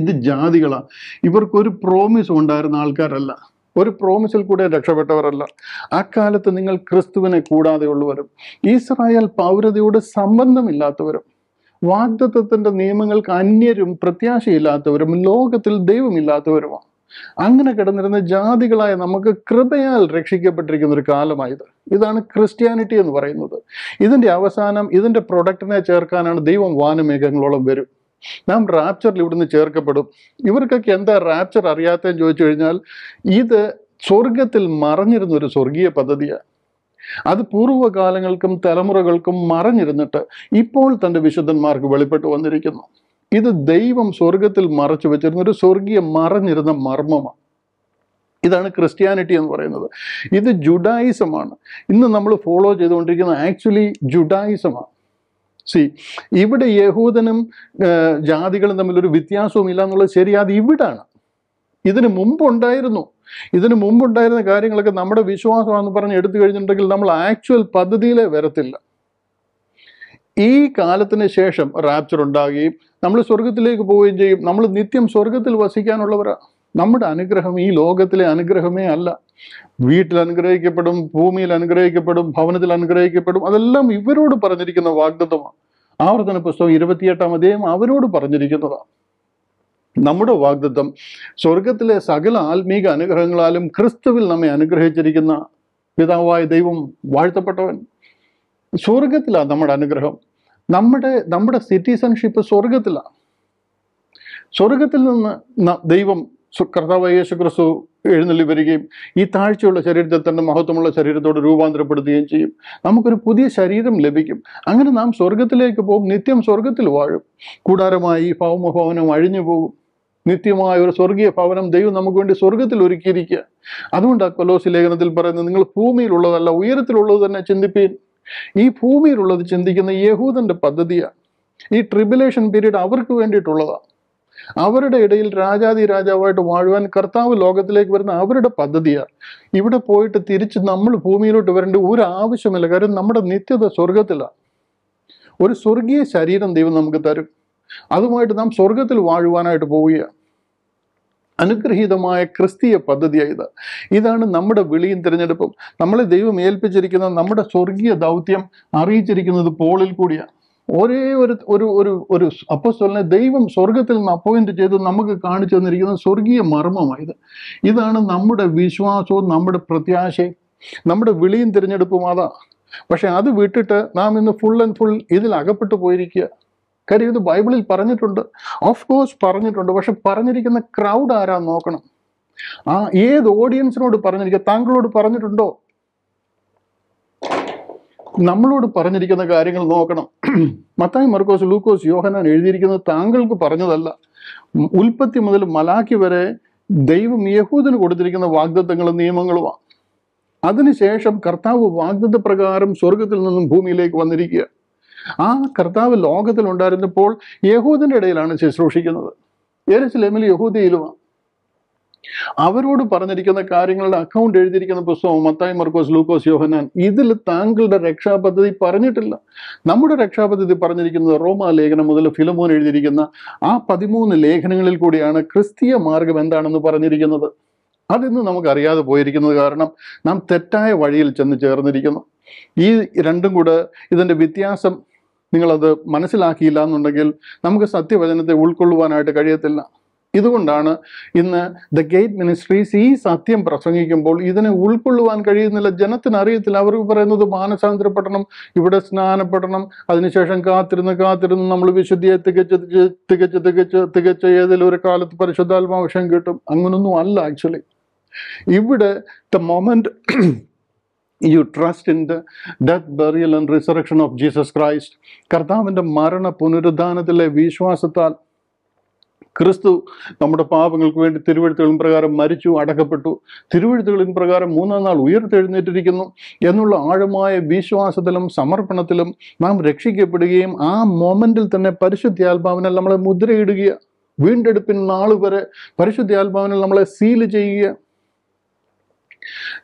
ഇത് ജാതികളാണ് ഇവർക്കൊരു പ്രോമിസ് ഉണ്ടായിരുന്ന ആൾക്കാരല്ല ഒരു പ്രോമിസിൽ കൂടെ രക്ഷപ്പെട്ടവരല്ല അക്കാലത്ത് നിങ്ങൾ ക്രിസ്തുവിനെ ഉള്ളവരും ഇസ്രായേൽ പൗരതയോട് സംബന്ധമില്ലാത്തവരും വാഗ്ദത്വത്തിൻ്റെ നിയമങ്ങൾക്ക് അന്യരും പ്രത്യാശയില്ലാത്തവരും ലോകത്തിൽ ദൈവമില്ലാത്തവരുമാണ് അങ്ങനെ കിടന്നിരുന്ന ജാതികളായ നമുക്ക് കൃപയാൽ രക്ഷിക്കപ്പെട്ടിരിക്കുന്ന ഒരു കാലമായത് ഇതാണ് ക്രിസ്ത്യാനിറ്റി എന്ന് പറയുന്നത് ഇതിൻ്റെ അവസാനം ഇതിൻ്റെ പ്രൊഡക്റ്റിനെ ചേർക്കാനാണ് ദൈവം വാനമേഘങ്ങളോളം വരും നാം റാപ്ചറിൽ ഇവിടുന്ന് ചേർക്കപ്പെടും ഇവർക്കൊക്കെ എന്താ റാപ്ചർ അറിയാത്തതെന്ന് ചോദിച്ചു കഴിഞ്ഞാൽ ഇത് സ്വർഗത്തിൽ മറഞ്ഞിരുന്ന ഒരു സ്വർഗീയ പദ്ധതിയാണ് അത് പൂർവ്വകാലങ്ങൾക്കും തലമുറകൾക്കും മറഞ്ഞിരുന്നിട്ട് ഇപ്പോൾ തൻ്റെ വിശുദ്ധന്മാർക്ക് വെളിപ്പെട്ട് വന്നിരിക്കുന്നു ഇത് ദൈവം സ്വർഗത്തിൽ മറച്ചു വെച്ചിരുന്ന ഒരു സ്വർഗീയ മറഞ്ഞിരുന്ന മർമ്മമാണ് ഇതാണ് ക്രിസ്ത്യാനിറ്റി എന്ന് പറയുന്നത് ഇത് ജുഡായിസമാണ് ഇന്ന് നമ്മൾ ഫോളോ ചെയ്തുകൊണ്ടിരിക്കുന്ന ആക്ച്വലി ജുഡായിസമാണ് സി ഇവിടെ യഹൂദനും ജാതികളും തമ്മിലൊരു വ്യത്യാസവും ഇല്ല എന്നുള്ളത് ശരി അത് ഇവിടാണ് ഇതിന് മുമ്പുണ്ടായിരുന്നു ഇതിന് മുമ്പുണ്ടായിരുന്ന കാര്യങ്ങളൊക്കെ നമ്മുടെ വിശ്വാസമാണെന്ന് പറഞ്ഞ് എടുത്തു കഴിഞ്ഞിട്ടുണ്ടെങ്കിൽ നമ്മൾ ആക്ച്വൽ പദ്ധതിയിലേ വരത്തില്ല ഈ കാലത്തിന് ശേഷം റാപ്ചർ ഉണ്ടാകുകയും നമ്മൾ സ്വർഗത്തിലേക്ക് പോവുകയും ചെയ്യും നമ്മൾ നിത്യം സ്വർഗത്തിൽ വസിക്കാനുള്ളവരാണ് നമ്മുടെ അനുഗ്രഹം ഈ ലോകത്തിലെ അനുഗ്രഹമേ അല്ല വീട്ടിൽ അനുഗ്രഹിക്കപ്പെടും ഭൂമിയിൽ അനുഗ്രഹിക്കപ്പെടും ഭവനത്തിൽ അനുഗ്രഹിക്കപ്പെടും അതെല്ലാം ഇവരോട് പറഞ്ഞിരിക്കുന്ന വാഗ്ദത്തമാണ് ആവർത്തന പുസ്തകം ഇരുപത്തിയെട്ടാം അധ്യായം അവരോട് പറഞ്ഞിരിക്കുന്നതാണ് നമ്മുടെ വാഗ്ദത്തം സ്വർഗത്തിലെ സകല ആത്മീക അനുഗ്രഹങ്ങളാലും ക്രിസ്തുവിൽ നമ്മെ അനുഗ്രഹിച്ചിരിക്കുന്ന പിതാവായ ദൈവം വാഴ്ത്തപ്പെട്ടവൻ സ്വർഗത്തിലാണ് നമ്മുടെ അനുഗ്രഹം നമ്മുടെ നമ്മുടെ സിറ്റിസൺഷിപ്പ് സ്വർഗത്തിലാണ് സ്വർഗത്തിൽ നിന്ന് ദൈവം കർത്താവ് യേശു ക്രിസ്തു എഴുന്നള്ളി വരികയും ഈ താഴ്ചയുള്ള ശരീരത്തെ തന്നെ മഹത്വമുള്ള ശരീരത്തോട് രൂപാന്തരപ്പെടുത്തുകയും ചെയ്യും നമുക്കൊരു പുതിയ ശരീരം ലഭിക്കും അങ്ങനെ നാം സ്വർഗത്തിലേക്ക് പോകും നിത്യം സ്വർഗത്തിൽ വാഴും കൂടാരമായി ഈ ഭൗമഭവനം അഴിഞ്ഞു പോകും നിത്യമായ ഒരു സ്വർഗീയ ഭവനം ദൈവം നമുക്ക് വേണ്ടി സ്വർഗത്തിൽ ഒരുക്കിയിരിക്കുക ആ കൊലോസി ലേഖനത്തിൽ പറയുന്നത് നിങ്ങൾ ഭൂമിയിലുള്ളതല്ല ഉയരത്തിലുള്ളത് തന്നെ ചിന്തിപ്പീൻ ഈ ഭൂമിയിലുള്ളത് ചിന്തിക്കുന്ന യഹൂദന്റെ പദ്ധതിയാണ് ഈ ട്രിബുലേഷൻ പീരീഡ് അവർക്ക് വേണ്ടിയിട്ടുള്ളതാണ് അവരുടെ ഇടയിൽ രാജാതി രാജാവായിട്ട് വാഴുവാൻ കർത്താവ് ലോകത്തിലേക്ക് വരുന്ന അവരുടെ പദ്ധതിയാണ് ഇവിടെ പോയിട്ട് തിരിച്ച് നമ്മൾ ഭൂമിയിലോട്ട് വരേണ്ട ഒരു ആവശ്യമില്ല കാര്യം നമ്മുടെ നിത്യത സ്വർഗത്തിലാണ് ഒരു സ്വർഗീയ ശരീരം ദൈവം നമുക്ക് തരും അതുമായിട്ട് നാം സ്വർഗത്തിൽ വാഴുവാനായിട്ട് പോവുകയാണ് അനുഗ്രഹീതമായ ക്രിസ്തീയ പദ്ധതിയാണ് ഇത് ഇതാണ് നമ്മുടെ വിളിയും തിരഞ്ഞെടുപ്പും നമ്മളെ ദൈവം ഏൽപ്പിച്ചിരിക്കുന്ന നമ്മുടെ സ്വർഗീയ ദൗത്യം അറിയിച്ചിരിക്കുന്നത് പോളിൽ കൂടിയാണ് ഒരേ ഒരു ഒരു ഒരു ഒരു അപ്പസ്തോലിനെ ദൈവം സ്വർഗത്തിൽ നിന്ന് അപ്പോയിന്റ് ചെയ്ത് നമുക്ക് കാണിച്ചു തന്നിരിക്കുന്ന സ്വർഗീയ മർമ്മമായത് ഇതാണ് നമ്മുടെ വിശ്വാസവും നമ്മുടെ പ്രത്യാശയും നമ്മുടെ വിളിയും തിരഞ്ഞെടുപ്പും അതാ പക്ഷെ അത് വിട്ടിട്ട് നാം ഇന്ന് ഫുൾ ആൻഡ് ഫുൾ ഇതിൽ അകപ്പെട്ടു പോയിരിക്കുക കാര്യം ഇത് ബൈബിളിൽ പറഞ്ഞിട്ടുണ്ട് ഓഫ് കോഴ്സ് പറഞ്ഞിട്ടുണ്ട് പക്ഷെ പറഞ്ഞിരിക്കുന്ന ക്രൗഡ് ആരാ നോക്കണം ആ ഏത് ഓഡിയൻസിനോട് പറഞ്ഞിരിക്കുക താങ്കളോട് പറഞ്ഞിട്ടുണ്ടോ നമ്മളോട് പറഞ്ഞിരിക്കുന്ന കാര്യങ്ങൾ നോക്കണം മത്തായി മർക്കോസ് ലൂക്കോസ് യോഹനാൻ എഴുതിയിരിക്കുന്നത് താങ്കൾക്ക് പറഞ്ഞതല്ല ഉൽപ്പത്തി മുതൽ മലാക്കി വരെ ദൈവം യഹൂദന് കൊടുത്തിരിക്കുന്ന വാഗ്ദത്തങ്ങളും നിയമങ്ങളുമാണ് അതിനുശേഷം കർത്താവ് വാഗ്ദത്ത പ്രകാരം സ്വർഗത്തിൽ നിന്നും ഭൂമിയിലേക്ക് വന്നിരിക്കുക ആ കർത്താവ് ലോകത്തിൽ ഉണ്ടായിരുന്നപ്പോൾ യഹൂദിൻ്റെ ഇടയിലാണ് ശുശ്രൂഷിക്കുന്നത് എരസിലേമിൽ യഹൂദിയിലുമാണ് അവരോട് പറഞ്ഞിരിക്കുന്ന കാര്യങ്ങളുടെ അക്കൗണ്ട് എഴുതിയിരിക്കുന്ന പുസ്തകം മത്തായി മർക്കോസ് ലൂക്കോസ് യോഹനാൻ ഇതിൽ താങ്കളുടെ രക്ഷാപദ്ധതി പറഞ്ഞിട്ടില്ല നമ്മുടെ രക്ഷാപദ്ധതി പറഞ്ഞിരിക്കുന്നത് റോമ ലേഖനം മുതൽ ഫിലമോൻ എഴുതിയിരിക്കുന്ന ആ പതിമൂന്ന് ലേഖനങ്ങളിൽ കൂടിയാണ് ക്രിസ്തീയ മാർഗം എന്താണെന്ന് പറഞ്ഞിരിക്കുന്നത് അതിന്ന് നമുക്കറിയാതെ പോയിരിക്കുന്നത് കാരണം നാം തെറ്റായ വഴിയിൽ ചെന്ന് ചേർന്നിരിക്കുന്നു ഈ രണ്ടും കൂടെ ഇതിൻ്റെ വ്യത്യാസം നിങ്ങളത് മനസ്സിലാക്കിയില്ല എന്നുണ്ടെങ്കിൽ നമുക്ക് സത്യവചനത്തെ ഉൾക്കൊള്ളുവാനായിട്ട് കഴിയത്തില്ല ഇതുകൊണ്ടാണ് ഇന്ന് ദ ഗേറ്റ് മിനിസ്ട്രീസ് ഈ സത്യം പ്രസംഗിക്കുമ്പോൾ ഇതിനെ ഉൾക്കൊള്ളുവാൻ കഴിയുന്നില്ല ജനത്തിന് അറിയത്തില്ല അവർ പറയുന്നത് മാനസാന്തരപ്പെടണം ഇവിടെ സ്നാനപ്പെടണം അതിനുശേഷം കാത്തിരുന്ന് കാത്തിരുന്ന് നമ്മൾ വിശുദ്ധിയെ തികച്ച് തികച്ച് തികച്ച് തികച്ച ഏതെങ്കിലും ഒരു കാലത്ത് പരിശുദ്ധാത്മാവശ്യം കിട്ടും അങ്ങനൊന്നും അല്ല ആക്ച്വലി ഇവിടെ the moment you trust in the death burial and resurrection of Jesus Christ കർത്താവിൻ്റെ മരണ പുനരുദ്ധാനത്തിലെ വിശ്വാസത്താൽ ക്രിസ്തു നമ്മുടെ പാപങ്ങൾക്ക് വേണ്ടി തിരുവഴുത്തുകളും പ്രകാരം മരിച്ചു അടക്കപ്പെട്ടു തിരുവഴുത്തുകളിൻ പ്രകാരം മൂന്നാം നാൾ ഉയർത്തെഴുന്നേറ്റിരിക്കുന്നു എന്നുള്ള ആഴമായ വിശ്വാസത്തിലും സമർപ്പണത്തിലും നാം രക്ഷിക്കപ്പെടുകയും ആ മൊമെൻറ്റിൽ തന്നെ പരിശുദ്ധി പരിശുദ്ധാത്മാവിനാൽ നമ്മളെ മുദ്രയിടുക വീണ്ടെടുപ്പിൻ നാൾ വരെ പരിശുദ്ധി പരിശുദ്ധാത്മാവിനാൽ നമ്മളെ സീല് ചെയ്യുക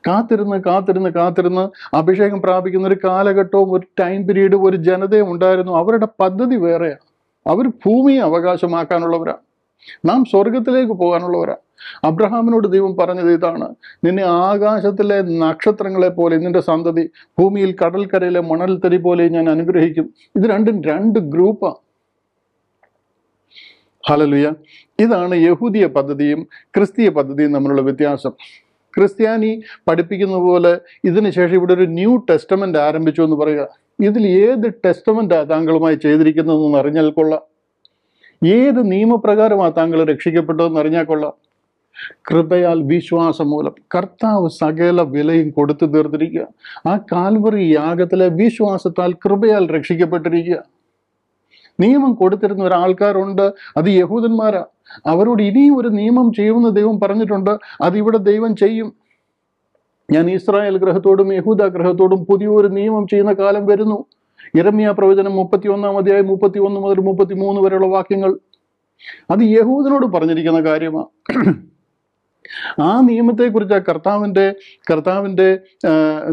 കാത്തിരുന്ന് കാത്തിരുന്ന് കാത്തിരുന്ന് അഭിഷേകം പ്രാപിക്കുന്ന ഒരു കാലഘട്ടവും ഒരു ടൈം പീരീഡും ഒരു ജനതയും ഉണ്ടായിരുന്നു അവരുടെ പദ്ധതി വേറെയാണ് അവർ ഭൂമിയെ അവകാശമാക്കാനുള്ളവരാണ് നാം സ്വർഗത്തിലേക്ക് പോകാനുള്ളവരാ അബ്രഹാമിനോട് ദൈവം പറഞ്ഞത് ഇതാണ് നിന്നെ ആകാശത്തിലെ നക്ഷത്രങ്ങളെ പോലെ നിന്റെ സന്തതി ഭൂമിയിൽ കടൽക്കരയിലെ തരി പോലെ ഞാൻ അനുഗ്രഹിക്കും ഇത് രണ്ടും രണ്ട് ഗ്രൂപ്പാണ് ഹലലുയ ഇതാണ് യഹൂദിയ പദ്ധതിയും ക്രിസ്തീയ പദ്ധതിയും തമ്മിലുള്ള വ്യത്യാസം ക്രിസ്ത്യാനി പഠിപ്പിക്കുന്ന പോലെ ശേഷം ഇവിടെ ഒരു ന്യൂ ടെസ്റ്റമെൻ്റ് ആരംഭിച്ചു എന്ന് പറയുക ഇതിൽ ഏത് ടെസ്റ്റമെൻ്റാണ് താങ്കളുമായി ചെയ്തിരിക്കുന്നതെന്ന് അറിഞ്ഞാൽ കൊള്ളാം ഏത് നിയമപ്രകാരമാണ് താങ്കൾ രക്ഷിക്കപ്പെട്ടതെന്ന് അറിഞ്ഞാൽ കൊള്ളാം കൃപയാൽ വിശ്വാസം മൂലം കർത്താവ് സകല വിലയും കൊടുത്തു തീർത്തിരിക്കുക ആ കാൽവറി യാഗത്തിലെ വിശ്വാസത്താൽ കൃപയാൽ രക്ഷിക്കപ്പെട്ടിരിക്കുക നിയമം കൊടുത്തിരുന്ന ഒരാൾക്കാരുണ്ട് അത് യഹൂദന്മാരാ അവരോട് ഇനിയും ഒരു നിയമം ചെയ്യുമെന്ന് ദൈവം പറഞ്ഞിട്ടുണ്ട് അതിവിടെ ദൈവം ചെയ്യും ഞാൻ ഇസ്രായേൽ ഗ്രഹത്തോടും യഹൂദ ഗ്രഹത്തോടും പുതിയൊരു നിയമം ചെയ്യുന്ന കാലം വരുന്നു ഇരമ്യ പ്രവചനം മുപ്പത്തി ഒന്നാം അധ്യായം മുപ്പത്തി ഒന്ന് മുതൽ മുപ്പത്തി മൂന്ന് വരെയുള്ള വാക്യങ്ങൾ അത് യഹൂദനോട് പറഞ്ഞിരിക്കുന്ന കാര്യമാണ് ആ നിയമത്തെക്കുറിച്ച് ആ കർത്താവിൻ്റെ കർത്താവിൻ്റെ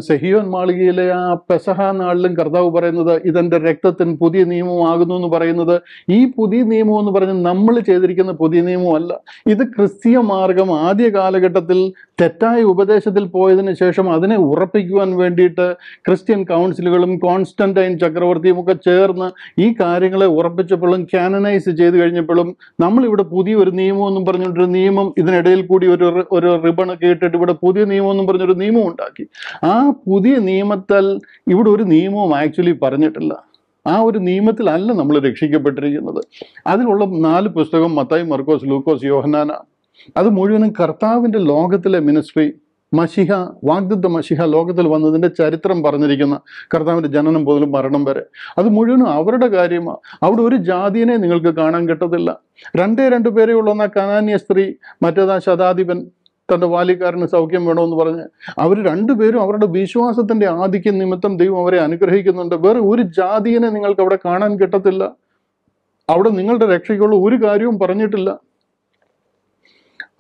സെഹിയോൻ മാളികയിലെ ആ പെസഹ നാളിലും കർത്താവ് പറയുന്നത് ഇതെൻ്റെ രക്തത്തിന് പുതിയ നിയമമാകുന്നു എന്ന് പറയുന്നത് ഈ പുതിയ നിയമം എന്ന് പറഞ്ഞ് നമ്മൾ ചെയ്തിരിക്കുന്ന പുതിയ നിയമമല്ല ഇത് ക്രിസ്തീയ മാർഗം ആദ്യ കാലഘട്ടത്തിൽ തെറ്റായ ഉപദേശത്തിൽ പോയതിന് ശേഷം അതിനെ ഉറപ്പിക്കുവാൻ വേണ്ടിയിട്ട് ക്രിസ്ത്യൻ കൗൺസിലുകളും കോൺസ്റ്റന്റൈൻ ചക്രവർത്തിയും ഒക്കെ ചേർന്ന് ഈ കാര്യങ്ങളെ ഉറപ്പിച്ചപ്പോഴും ക്യാനനൈസ് ചെയ്ത് കഴിഞ്ഞപ്പോഴും നമ്മളിവിടെ പുതിയൊരു നിയമം എന്നും പറഞ്ഞുകൊണ്ടൊരു നിയമം ഇതിനിടയിൽ കൂടി ഒരു ഒരു ഒരു റിബണൊക്കെ ഇട്ടിട്ട് ഇവിടെ പുതിയ നിയമം എന്നും പറഞ്ഞൊരു നിയമം ഉണ്ടാക്കി ആ പുതിയ നിയമത്താൽ ഇവിടെ ഒരു നിയമവും ആക്ച്വലി പറഞ്ഞിട്ടില്ല ആ ഒരു നിയമത്തിലല്ല നമ്മൾ രക്ഷിക്കപ്പെട്ടിരിക്കുന്നത് അതിലുള്ള നാല് പുസ്തകം മത്തായി മർക്കോസ് ലൂക്കോസ് യോഹനാന അത് മുഴുവനും കർത്താവിൻ്റെ ലോകത്തിലെ മിനിസ്ട്രി മഷിഹ വാഗ്ദത്ത മഷിഹ ലോകത്തിൽ വന്നതിൻ്റെ ചരിത്രം പറഞ്ഞിരിക്കുന്ന കർത്താവിൻ്റെ ജനനം മുതൽ മരണം വരെ അത് മുഴുവനും അവരുടെ കാര്യമാണ് അവിടെ ഒരു ജാതിയെ നിങ്ങൾക്ക് കാണാൻ കിട്ടത്തില്ല രണ്ടേ രണ്ടു പേരേ ഉള്ളുന്ന കനാന്യ സ്ത്രീ മറ്റേതാ ശതാധിപൻ തൻ്റെ വാലിക്കാരന് സൗഖ്യം വേണമെന്ന് പറഞ്ഞ് അവർ രണ്ടുപേരും അവരുടെ വിശ്വാസത്തിൻ്റെ ആധിക്യം നിമിത്തം ദൈവം അവരെ അനുഗ്രഹിക്കുന്നുണ്ട് വേറെ ഒരു ജാതിയെ നിങ്ങൾക്ക് അവിടെ കാണാൻ കിട്ടത്തില്ല അവിടെ നിങ്ങളുടെ രക്ഷയ്ക്കുള്ള ഒരു കാര്യവും പറഞ്ഞിട്ടില്ല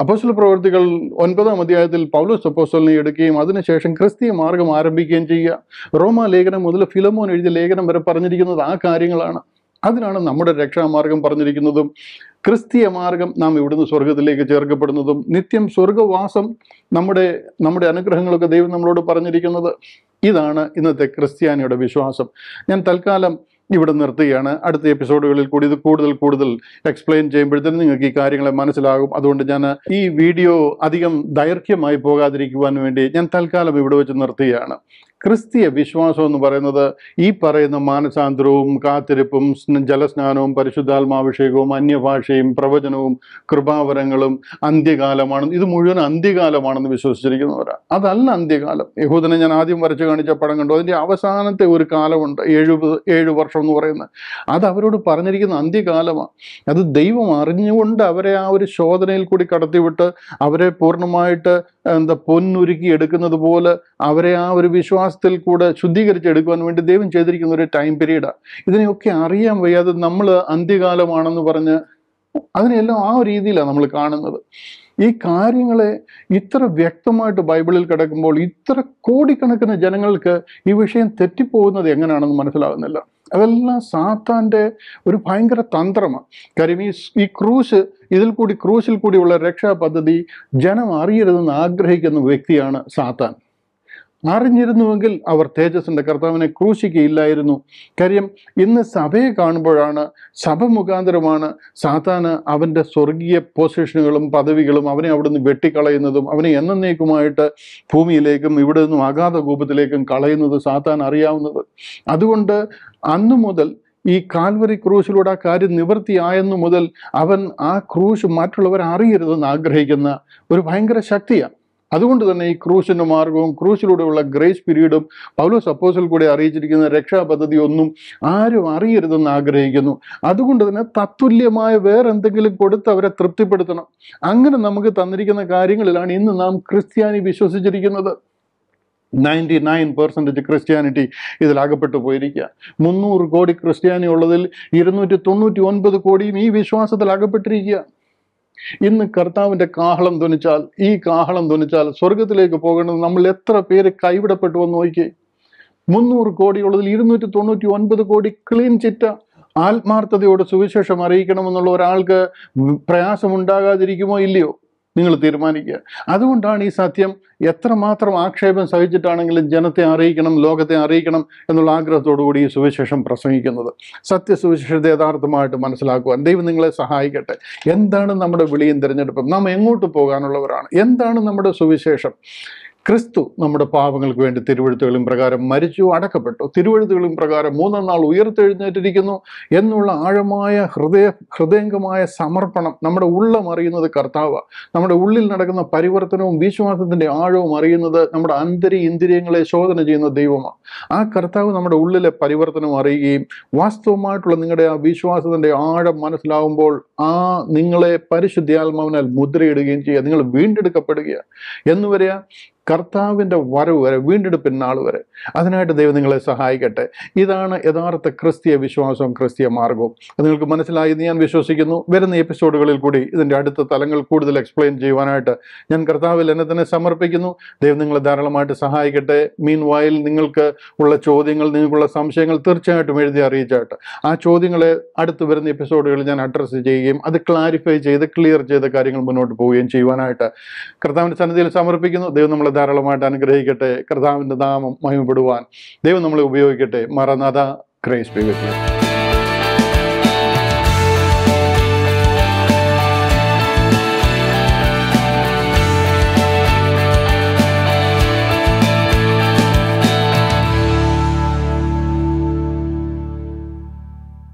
അപ്പോസ്റ്റൽ പ്രവൃത്തികൾ ഒൻപതാം അധ്യായത്തിൽ പൗലോസ് അപ്പോസ്റ്റലിനെ എടുക്കുകയും അതിനുശേഷം ക്രിസ്തീയ മാർഗം ആരംഭിക്കുകയും ചെയ്യുക റോമ ലേഖനം മുതൽ ഫിലമോൻ എഴുതിയ ലേഖനം വരെ പറഞ്ഞിരിക്കുന്നത് ആ കാര്യങ്ങളാണ് അതിനാണ് നമ്മുടെ രക്ഷാമാർഗം പറഞ്ഞിരിക്കുന്നതും ക്രിസ്തീയ മാർഗം നാം ഇവിടുന്ന് സ്വർഗത്തിലേക്ക് ചേർക്കപ്പെടുന്നതും നിത്യം സ്വർഗവാസം നമ്മുടെ നമ്മുടെ അനുഗ്രഹങ്ങളൊക്കെ ദൈവം നമ്മളോട് പറഞ്ഞിരിക്കുന്നത് ഇതാണ് ഇന്നത്തെ ക്രിസ്ത്യാനിയുടെ വിശ്വാസം ഞാൻ തൽക്കാലം ഇവിടെ നിർത്തുകയാണ് അടുത്ത എപ്പിസോഡുകളിൽ കൂടി ഇത് കൂടുതൽ കൂടുതൽ എക്സ്പ്ലെയിൻ ചെയ്യുമ്പോഴത്തേനും നിങ്ങൾക്ക് ഈ കാര്യങ്ങളെ മനസ്സിലാകും അതുകൊണ്ട് ഞാൻ ഈ വീഡിയോ അധികം ദൈർഘ്യമായി പോകാതിരിക്കുവാൻ വേണ്ടി ഞാൻ തൽക്കാലം ഇവിടെ വെച്ച് നിർത്തുകയാണ് ക്രിസ്തീയ വിശ്വാസം എന്ന് പറയുന്നത് ഈ പറയുന്ന മാനസാന്തരവും കാത്തിരിപ്പും ജലസ്നാനവും പരിശുദ്ധാത്മാഭിഷേകവും അന്യഭാഷയും പ്രവചനവും കൃപാവരങ്ങളും അന്ത്യകാലമാണ് ഇത് മുഴുവൻ അന്ത്യകാലമാണെന്ന് വിശ്വസിച്ചിരിക്കുന്നവരാണ് അതല്ല അന്ത്യകാലം യഹൂദനെ ഞാൻ ആദ്യം വരച്ച് കാണിച്ച പടം കണ്ടു അതിൻ്റെ അവസാനത്തെ ഒരു കാലമുണ്ട് ഏഴു ഏഴു വർഷം എന്ന് പറയുന്നത് അത് അവരോട് പറഞ്ഞിരിക്കുന്ന അന്ത്യകാലമാണ് അത് ദൈവം അറിഞ്ഞുകൊണ്ട് അവരെ ആ ഒരു ശോധനയിൽ കൂടി കടത്തിവിട്ട് അവരെ പൂർണ്ണമായിട്ട് എന്താ പൊന്നുരുക്കി എടുക്കുന്നത് പോലെ അവരെ ആ ഒരു വിശ്വാസത്തിൽ കൂടെ ശുദ്ധീകരിച്ചെടുക്കുവാൻ വേണ്ടി ദൈവം ചെയ്തിരിക്കുന്ന ഒരു ടൈം പീരീഡാണ് ഇതിനെയൊക്കെ അറിയാൻ വയ്യാതെ നമ്മൾ അന്ത്യകാലമാണെന്ന് പറഞ്ഞ് അതിനെല്ലാം ആ രീതിയിലാണ് നമ്മൾ കാണുന്നത് ഈ കാര്യങ്ങളെ ഇത്ര വ്യക്തമായിട്ട് ബൈബിളിൽ കിടക്കുമ്പോൾ ഇത്ര കോടിക്കണക്കിന് ജനങ്ങൾക്ക് ഈ വിഷയം തെറ്റിപ്പോകുന്നത് എങ്ങനെയാണെന്ന് മനസ്സിലാകുന്നില്ല അതെല്ലാം സാത്താൻ്റെ ഒരു ഭയങ്കര തന്ത്രമാണ് കാര്യം ഈ ഈ ക്രൂസ് ഇതിൽ കൂടി ക്രൂസിൽ കൂടിയുള്ള രക്ഷാ പദ്ധതി ജനം അറിയരുതെന്ന് ആഗ്രഹിക്കുന്ന വ്യക്തിയാണ് സാത്താൻ അറിഞ്ഞിരുന്നുവെങ്കിൽ അവർ തേജസിൻ്റെ കർത്താവിനെ ക്രൂശിക്കുകയില്ലായിരുന്നു കാര്യം ഇന്ന് സഭയെ കാണുമ്പോഴാണ് സഭ മുഖാന്തരമാണ് സാത്താന് അവൻ്റെ സ്വർഗീയ പൊസിഷനുകളും പദവികളും അവനെ അവിടുന്ന് വെട്ടിക്കളയുന്നതും അവനെ എന്നേക്കുമായിട്ട് ഭൂമിയിലേക്കും ഇവിടെ നിന്നും അഗാധ കൂപത്തിലേക്കും കളയുന്നത് സാത്താൻ അറിയാവുന്നത് അതുകൊണ്ട് അന്നു മുതൽ ഈ കാൽവറി ക്രൂശിലൂടെ ആ കാര്യം നിവൃത്തിയായെന്നു മുതൽ അവൻ ആ ക്രൂശ് മറ്റുള്ളവരെ അറിയരുതെന്ന് ആഗ്രഹിക്കുന്ന ഒരു ഭയങ്കര ശക്തിയാണ് അതുകൊണ്ട് തന്നെ ഈ ക്രൂശിൻ്റെ മാർഗവും ക്രൂശിലൂടെയുള്ള ഗ്രേസ് പീരീഡും പൗലോസ് സപ്പോസിൽ കൂടെ അറിയിച്ചിരിക്കുന്ന ഒന്നും ആരും അറിയരുതെന്ന് ആഗ്രഹിക്കുന്നു അതുകൊണ്ട് തന്നെ തത്തുല്യമായ വേറെന്തെങ്കിലും കൊടുത്ത് അവരെ തൃപ്തിപ്പെടുത്തണം അങ്ങനെ നമുക്ക് തന്നിരിക്കുന്ന കാര്യങ്ങളിലാണ് ഇന്ന് നാം ക്രിസ്ത്യാനി വിശ്വസിച്ചിരിക്കുന്നത് നയൻറ്റി നയൻ പെർസെൻറ്റേജ് ക്രിസ്ത്യാനിറ്റി ഇതിലകപ്പെട്ടു പോയിരിക്കുക മുന്നൂറ് കോടി ക്രിസ്ത്യാനി ഉള്ളതിൽ ഇരുന്നൂറ്റി തൊണ്ണൂറ്റി ഒൻപത് കോടിയും ഈ വിശ്വാസത്തിൽ അകപ്പെട്ടിരിക്കുക ഇന്ന് കർത്താവിൻ്റെ കാഹളം ധനിച്ചാൽ ഈ കാഹളം ധനിച്ചാൽ സ്വർഗത്തിലേക്ക് പോകേണ്ടത് നമ്മൾ എത്ര പേര് കൈവിടപ്പെട്ടു എന്ന് നോക്കി മുന്നൂറ് കോടിയുള്ളതിൽ ഇരുന്നൂറ്റി തൊണ്ണൂറ്റി ഒൻപത് കോടി ക്ലീൻ ചിറ്റ ആത്മാർത്ഥതയോടെ സുവിശേഷം അറിയിക്കണമെന്നുള്ള ഒരാൾക്ക് പ്രയാസമുണ്ടാകാതിരിക്കുമോ ഇല്ലയോ നിങ്ങൾ തീരുമാനിക്കുക അതുകൊണ്ടാണ് ഈ സത്യം എത്രമാത്രം ആക്ഷേപം സഹിച്ചിട്ടാണെങ്കിലും ജനത്തെ അറിയിക്കണം ലോകത്തെ അറിയിക്കണം എന്നുള്ള ആഗ്രഹത്തോടുകൂടി ഈ സുവിശേഷം പ്രസംഗിക്കുന്നത് സത്യസുവിശേഷത്തെ യഥാർത്ഥമായിട്ട് മനസ്സിലാക്കുവാൻ ദൈവം നിങ്ങളെ സഹായിക്കട്ടെ എന്താണ് നമ്മുടെ വിളിയും തിരഞ്ഞെടുപ്പും നാം എങ്ങോട്ട് പോകാനുള്ളവരാണ് എന്താണ് നമ്മുടെ സുവിശേഷം ക്രിസ്തു നമ്മുടെ പാപങ്ങൾക്ക് വേണ്ടി തിരുവഴുത്തുകളും പ്രകാരം മരിച്ചു അടക്കപ്പെട്ടു തിരുവഴുത്തുകളും പ്രകാരം മൂന്നാം നാൾ ഉയർത്തെഴുന്നേറ്റിരിക്കുന്നു എന്നുള്ള ആഴമായ ഹൃദയ ഹൃദയംഗമായ സമർപ്പണം നമ്മുടെ ഉള്ളം അറിയുന്നത് കർത്താവ് നമ്മുടെ ഉള്ളിൽ നടക്കുന്ന പരിവർത്തനവും വിശ്വാസത്തിൻ്റെ ആഴവും അറിയുന്നത് നമ്മുടെ അന്തരി ഇന്ദ്രിയങ്ങളെ ശോധന ചെയ്യുന്ന ദൈവമാണ് ആ കർത്താവ് നമ്മുടെ ഉള്ളിലെ പരിവർത്തനം അറിയുകയും വാസ്തവമായിട്ടുള്ള നിങ്ങളുടെ ആ വിശ്വാസത്തിൻ്റെ ആഴം മനസ്സിലാവുമ്പോൾ ആ നിങ്ങളെ പരിശുദ്ധിയാത്മാവിനാൽ മുദ്രയിടുകയും ചെയ്യുക നിങ്ങൾ വീണ്ടെടുക്കപ്പെടുകയാണ് എന്നുവരെ കർത്താവിൻ്റെ വരവ് വരെ വീണ്ടെടുപ്പിൻ നാൾ വരെ അതിനായിട്ട് ദൈവം നിങ്ങളെ സഹായിക്കട്ടെ ഇതാണ് യഥാർത്ഥ ക്രിസ്തീയ വിശ്വാസവും ക്രിസ്തീയ മാർഗവും അത് നിങ്ങൾക്ക് മനസ്സിലായി എന്ന് ഞാൻ വിശ്വസിക്കുന്നു വരുന്ന എപ്പിസോഡുകളിൽ കൂടി ഇതിൻ്റെ അടുത്ത തലങ്ങൾ കൂടുതൽ എക്സ്പ്ലെയിൻ ചെയ്യുവാനായിട്ട് ഞാൻ കർത്താവിൽ എന്നെ തന്നെ സമർപ്പിക്കുന്നു ദൈവം നിങ്ങളെ ധാരാളമായിട്ട് സഹായിക്കട്ടെ മീൻ വായിൽ നിങ്ങൾക്ക് ഉള്ള ചോദ്യങ്ങൾ നിങ്ങൾക്കുള്ള സംശയങ്ങൾ തീർച്ചയായിട്ടും എഴുതി അറിയിച്ചായിട്ട് ആ ചോദ്യങ്ങളെ അടുത്ത് വരുന്ന എപ്പിസോഡുകളിൽ ഞാൻ അഡ്രസ്സ് ചെയ്യുകയും അത് ക്ലാരിഫൈ ചെയ്ത് ക്ലിയർ ചെയ്ത് കാര്യങ്ങൾ മുന്നോട്ട് പോവുകയും ചെയ്യുവാനായിട്ട് കർത്താവിൻ്റെ സന്നിധിയിൽ സമർപ്പിക്കുന്നു ദൈവം നമ്മളെ ധാരാളമായിട്ട് അനുഗ്രഹിക്കട്ടെ കർത്താവിൻ്റെ നാമം മഹിമപ്പെടുവാൻ ദൈവം നമ്മളെ ഉപയോഗിക്കട്ടെ മറനാഥ ക്രൈസ്റ്റ്